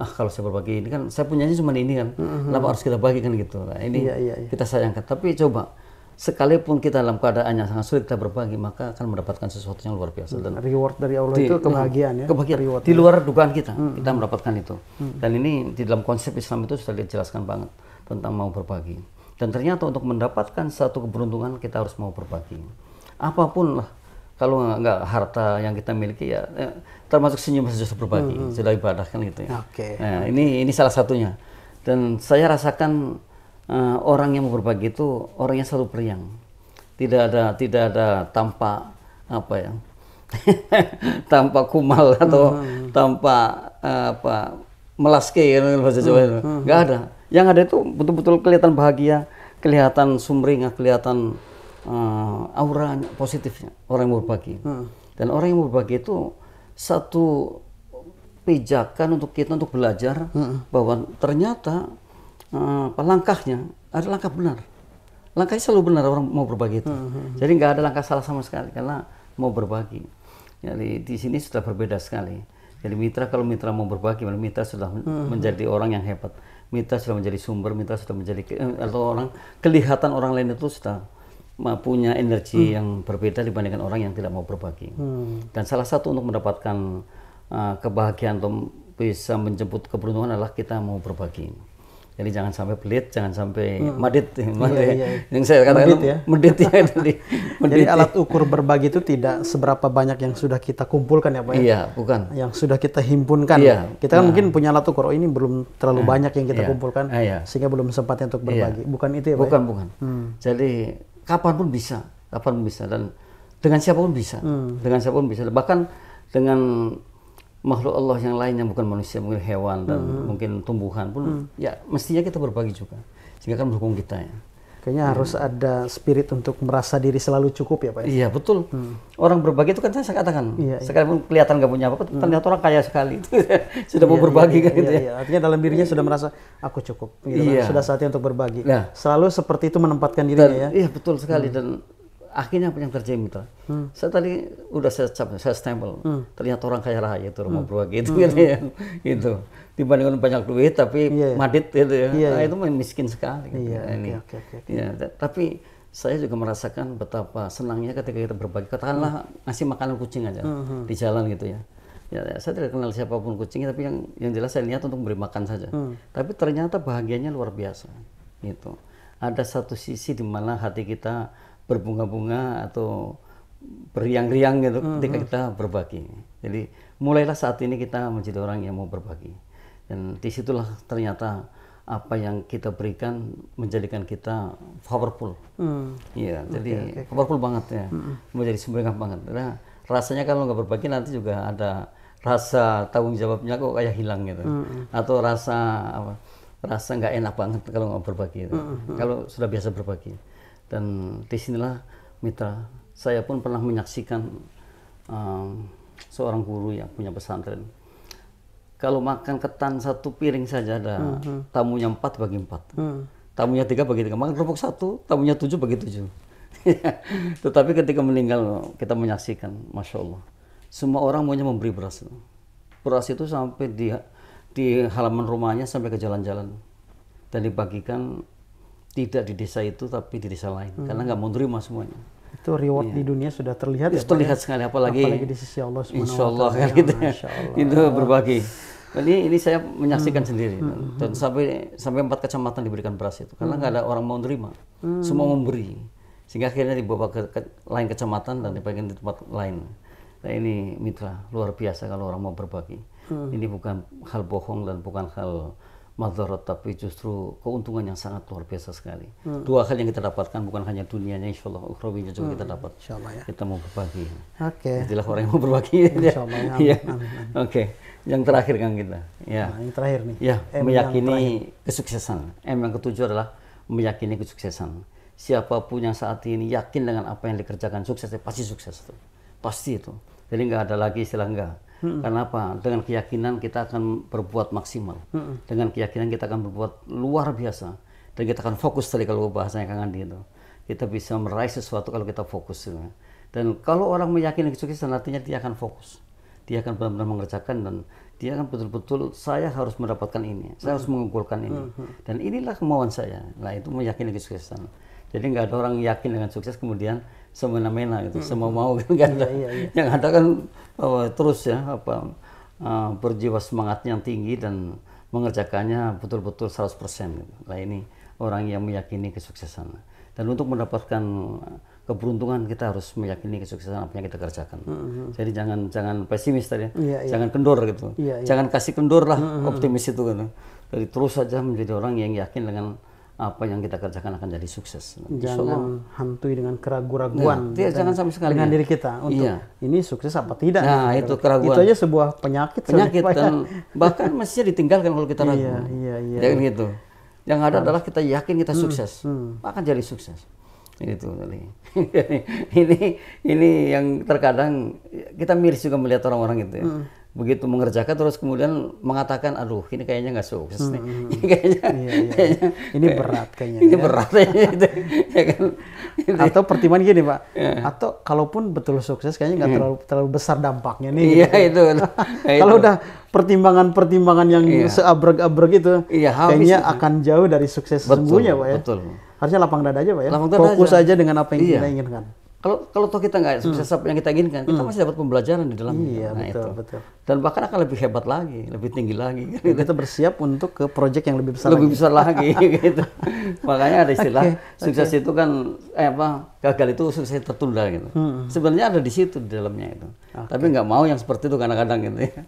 Speaker 1: ah kalau saya berbagi ini kan saya punyanya cuma ini kan, mm-hmm. kenapa harus kita bagikan gitu? Nah, ini yeah, yeah, yeah. kita sayangkan. Tapi coba sekalipun kita dalam keadaan yang sangat sulit kita berbagi maka akan mendapatkan sesuatu yang luar biasa dan reward dari Allah di, itu kebahagiaan
Speaker 2: ya kebahagiaan reward di luar
Speaker 1: dugaan kita hmm. kita hmm. mendapatkan itu hmm. dan ini di dalam konsep Islam itu sudah dijelaskan banget tentang mau berbagi dan ternyata untuk mendapatkan satu keberuntungan kita harus mau berbagi apapun lah kalau nggak harta yang kita miliki ya, ya termasuk senyum sudah berbagi hmm, hmm. sudah ibadah kan gitu ya okay. nah, ini ini salah satunya dan saya rasakan uh, orang yang mau berbagi itu orang yang selalu periang. Tidak ada tidak ada tanpa apa ya? tanpa kumal atau tampak hmm, hmm, hmm. tanpa uh, apa melaske ya bahasa Jawa itu. Enggak ada. Yang ada itu betul-betul kelihatan bahagia, kelihatan sumringah, kelihatan uh, aura positifnya orang yang berbagi. Dan orang yang mau berbagi itu satu pijakan untuk kita untuk belajar bahwa ternyata Eh, apa, langkahnya ada langkah benar. Langkahnya selalu benar orang mau berbagi itu. Hmm, hmm, hmm. Jadi nggak ada langkah salah sama sekali karena mau berbagi. Jadi di sini sudah berbeda sekali. Jadi mitra kalau mitra mau berbagi, mitra sudah hmm, hmm. menjadi orang yang hebat. Mitra sudah menjadi sumber, mitra sudah menjadi eh, atau orang kelihatan orang lain itu sudah punya energi hmm. yang berbeda dibandingkan orang yang tidak mau berbagi. Hmm. Dan salah satu untuk mendapatkan uh, kebahagiaan atau bisa menjemput keberuntungan adalah kita mau berbagi. Jadi jangan sampai pelit, jangan sampai hmm. madit. Iya, iya, iya. Yang saya katakan medit ya. Medit ya. Jadi, medit. Jadi ya. alat
Speaker 2: ukur berbagi itu tidak seberapa banyak yang sudah kita kumpulkan ya Pak? Ya? Iya, bukan. Yang sudah kita himpunkan. Iya. Kita kan nah. mungkin punya alat ukur, oh ini belum terlalu eh, banyak yang kita iya.
Speaker 1: kumpulkan, eh, iya. sehingga belum sempat ya untuk iya. berbagi. Iya. Bukan
Speaker 2: itu ya Pak? Bukan, bukan. Hmm.
Speaker 1: Jadi kapanpun bisa, kapanpun bisa. Dan dengan siapapun bisa. Hmm. Dengan siapapun bisa. Bahkan dengan makhluk Allah yang lain yang bukan manusia mungkin hewan dan hmm. mungkin tumbuhan pun mm. ya mestinya kita berbagi juga sehingga kan mendukung kita ya
Speaker 2: kayaknya hmm. harus ada spirit untuk merasa
Speaker 1: diri selalu cukup ya pak ya? iya betul hmm. orang berbagi itu kan saya, katakan iya, iya.
Speaker 2: sekalipun iya. kelihatan nggak punya apa-apa hmm. ternyata orang kaya sekali itu sudah iya, mau iya, berbagi iya, kan iya, gitu iya. ya artinya dalam dirinya sudah merasa aku cukup
Speaker 1: gitu kan. iya. kan? sudah saatnya untuk berbagi nah.
Speaker 2: selalu seperti itu menempatkan dirinya dan, ya iya betul sekali hmm.
Speaker 1: dan akhirnya apa yang terjadi mitra? hmm. saya tadi udah saya cap saya stempel hmm. ternyata orang kaya raya itu rumah hmm. gitu hmm. gitu ya gitu dibandingkan banyak duit tapi yeah. Iya. madit gitu ya yeah, nah, yeah. itu miskin sekali gitu, yeah, iya, ya, ini okay, okay, okay. Ya, tapi saya juga merasakan betapa senangnya ketika kita berbagi katakanlah hmm. ngasih makanan kucing aja hmm. hmm. di jalan gitu ya. ya ya saya tidak kenal siapapun kucingnya tapi yang yang jelas saya niat untuk beri makan saja hmm. tapi ternyata bahagianya luar biasa gitu ada satu sisi di mana hati kita berbunga-bunga atau beriang-riang gitu -huh. Hmm, ketika hmm. kita berbagi. Jadi mulailah saat ini kita menjadi orang yang mau berbagi. Dan disitulah ternyata apa yang kita berikan menjadikan kita powerful. Hmm. Iya, okay, jadi okay, okay. powerful banget ya. Mau Menjadi sumberkan banget. Nah, rasanya kalau nggak berbagi nanti juga ada rasa tanggung jawabnya kok kayak hilang gitu. -huh. Atau rasa apa? Rasa nggak enak banget kalau nggak berbagi. Gitu. Hmm. Kalau sudah biasa berbagi. Dan disinilah mitra, saya pun pernah menyaksikan um, seorang guru yang punya pesantren. Kalau makan ketan satu piring saja ada mhm. tamunya empat bagi empat. Hmm. Tamunya tiga bagi tiga. Makan kerupuk satu, tamunya tujuh bagi tujuh. Tetapi ketika meninggal kita menyaksikan, masya Allah, semua orang maunya memberi beras. Beras itu sampai di di halaman rumahnya sampai ke jalan-jalan dan dibagikan tidak di desa itu tapi di desa lain hmm. karena nggak mau terima semuanya
Speaker 2: itu reward iya. di dunia sudah terlihat ya, ya terlihat ya? sekali apalagi apalagi di sisi Allah SWT insya Allah kan gitu ya. itu berbagi
Speaker 1: ini ini saya menyaksikan hmm. sendiri hmm. dan sampai sampai empat kecamatan diberikan beras itu karena nggak hmm. ada orang mau terima hmm. semua memberi sehingga akhirnya dibawa ke, ke lain kecamatan dan dibagikan di tempat lain nah ini mitra luar biasa kalau orang mau berbagi hmm. ini bukan hal bohong dan bukan hal madarat tapi justru keuntungan yang sangat luar biasa sekali. Hmm. Dua hal yang kita dapatkan bukan hanya dunianya insya Allah, ukhrawinya juga hmm. kita dapat. Insya Allah, ya. Kita mau berbagi. Oke. Okay. Itulah orang yang mau berbagi. Ya. ya. Oke. Okay. Yang terakhir kan kita. Ya. Nah, yang terakhir nih. Ya, M meyakini kesuksesan. M yang ketujuh adalah meyakini kesuksesan. Siapapun yang saat ini yakin dengan apa yang dikerjakan sukses, ya pasti sukses itu. Pasti itu. Jadi nggak ada lagi istilah enggak. Hmm. Karena apa? Dengan keyakinan kita akan berbuat maksimal. Hmm. Dengan keyakinan kita akan berbuat luar biasa. Dan kita akan fokus tadi kalau bahasanya Kang Andi itu. Kita bisa meraih sesuatu kalau kita fokus. Ya. Dan kalau orang meyakini kesuksesan artinya dia akan fokus. Dia akan benar-benar mengerjakan dan dia akan betul-betul saya harus mendapatkan ini, saya harus mengumpulkan ini. Dan inilah kemauan saya. lah itu meyakini kesuksesan. Jadi nggak ada orang yakin dengan sukses kemudian semena-mena gitu, hmm. semau mau gitu kan kan. Iya, iya, Yang ada kan uh, terus ya apa uh, berjiwa semangatnya yang tinggi dan mengerjakannya betul-betul 100% gitu. Nah ini orang yang meyakini kesuksesan. Dan untuk mendapatkan keberuntungan kita harus meyakini kesuksesan apa yang kita kerjakan. Mm -hmm. Jadi jangan jangan pesimis tadi, yeah, iya, iya. jangan kendor gitu, yeah, yeah. jangan kasih kendor lah mm -hmm. optimis itu kan. Jadi terus saja menjadi orang yang yakin dengan apa yang kita kerjakan akan jadi sukses. Jangan
Speaker 2: hantui dengan keraguan-raguan. Ya, iya, jangan sama sekali. Dengan diri kita untuk iya. ini sukses apa tidak. Nah, itu keraguan. Itu aja
Speaker 1: sebuah penyakit. Penyakit dan bahkan mestinya ditinggalkan kalau kita iya, ragu. Iya, iya, iya. Jangan gitu. Yang ada Harus. adalah kita yakin kita hmm, sukses, hmm, hmm. akan jadi sukses. Itu tadi. ini ini yang terkadang kita miris juga melihat orang-orang itu ya. Hmm begitu mengerjakan terus kemudian mengatakan aduh ini kayaknya nggak sukses nih hmm, hmm, ini hmm. kayaknya, iya, iya,
Speaker 2: iya. kayaknya ini berat kayaknya ini ya. berat kayaknya
Speaker 1: itu, ya kan atau pertimbangan
Speaker 2: gini pak ya. atau kalaupun betul sukses kayaknya nggak hmm. terlalu terlalu besar dampaknya nih iya gitu. itu nah, kalau udah pertimbangan-pertimbangan yang iya. seabreg-abreg itu ya, kayaknya itu. akan jauh dari sukses betul, sesungguhnya pak ya betul harusnya lapang dada aja pak ya lapang dada fokus aja. aja dengan apa yang iya. kita
Speaker 1: inginkan kalau kalau toh kita nggak hmm. bisa hmm. yang kita inginkan, kita hmm. masih dapat pembelajaran di dalamnya. Iya, nah, betul, itu. betul. Dan bahkan akan lebih hebat lagi, lebih tinggi lagi. Gitu. Kita
Speaker 2: bersiap untuk ke proyek yang lebih besar lebih lagi. besar lagi gitu.
Speaker 1: Makanya ada istilah okay, sukses okay. itu kan eh apa? Gagal itu sukses tertunda gitu. Hmm. Sebenarnya ada di situ di dalamnya itu. Okay. Tapi nggak mau yang seperti itu kadang-kadang gitu ya.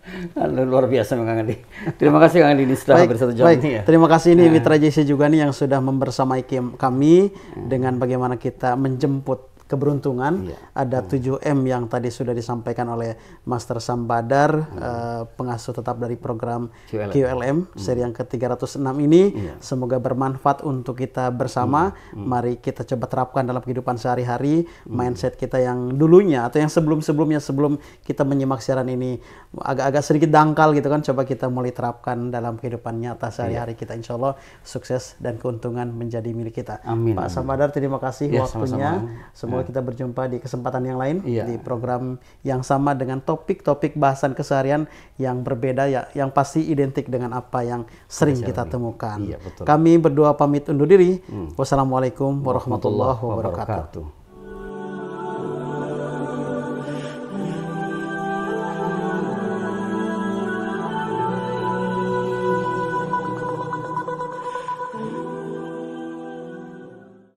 Speaker 1: Luar biasa memang, Andi. Terima kasih Kang Andi ini sudah baik, hampir satu jam baik. ini ya. Terima kasih ini nah. Mitra
Speaker 2: JC juga nih yang sudah membersamai kami nah. dengan bagaimana kita menjemput keberuntungan yeah. ada hmm. m yang tadi sudah disampaikan oleh Master Sambadar hmm. uh, pengasuh tetap dari program QLM, QLM hmm. seri yang ke-306 ini yeah. semoga bermanfaat untuk kita bersama hmm. hmm. mari kita coba terapkan dalam kehidupan sehari-hari hmm. mindset kita yang dulunya atau yang sebelum-sebelumnya sebelum kita menyimak siaran ini agak-agak sedikit dangkal gitu kan coba kita mulai terapkan dalam kehidupan nyata sehari-hari yeah. kita insya Allah sukses dan keuntungan menjadi milik kita Amin Pak Sambadar terima kasih ya, waktunya sama -sama. semoga kita berjumpa di kesempatan yang lain iya. di program yang sama dengan topik-topik bahasan keseharian yang berbeda ya yang pasti identik dengan apa yang sering kita temukan. Iya, Kami berdua pamit undur diri. Hmm. Wassalamualaikum warahmatullahi wabarakatuh.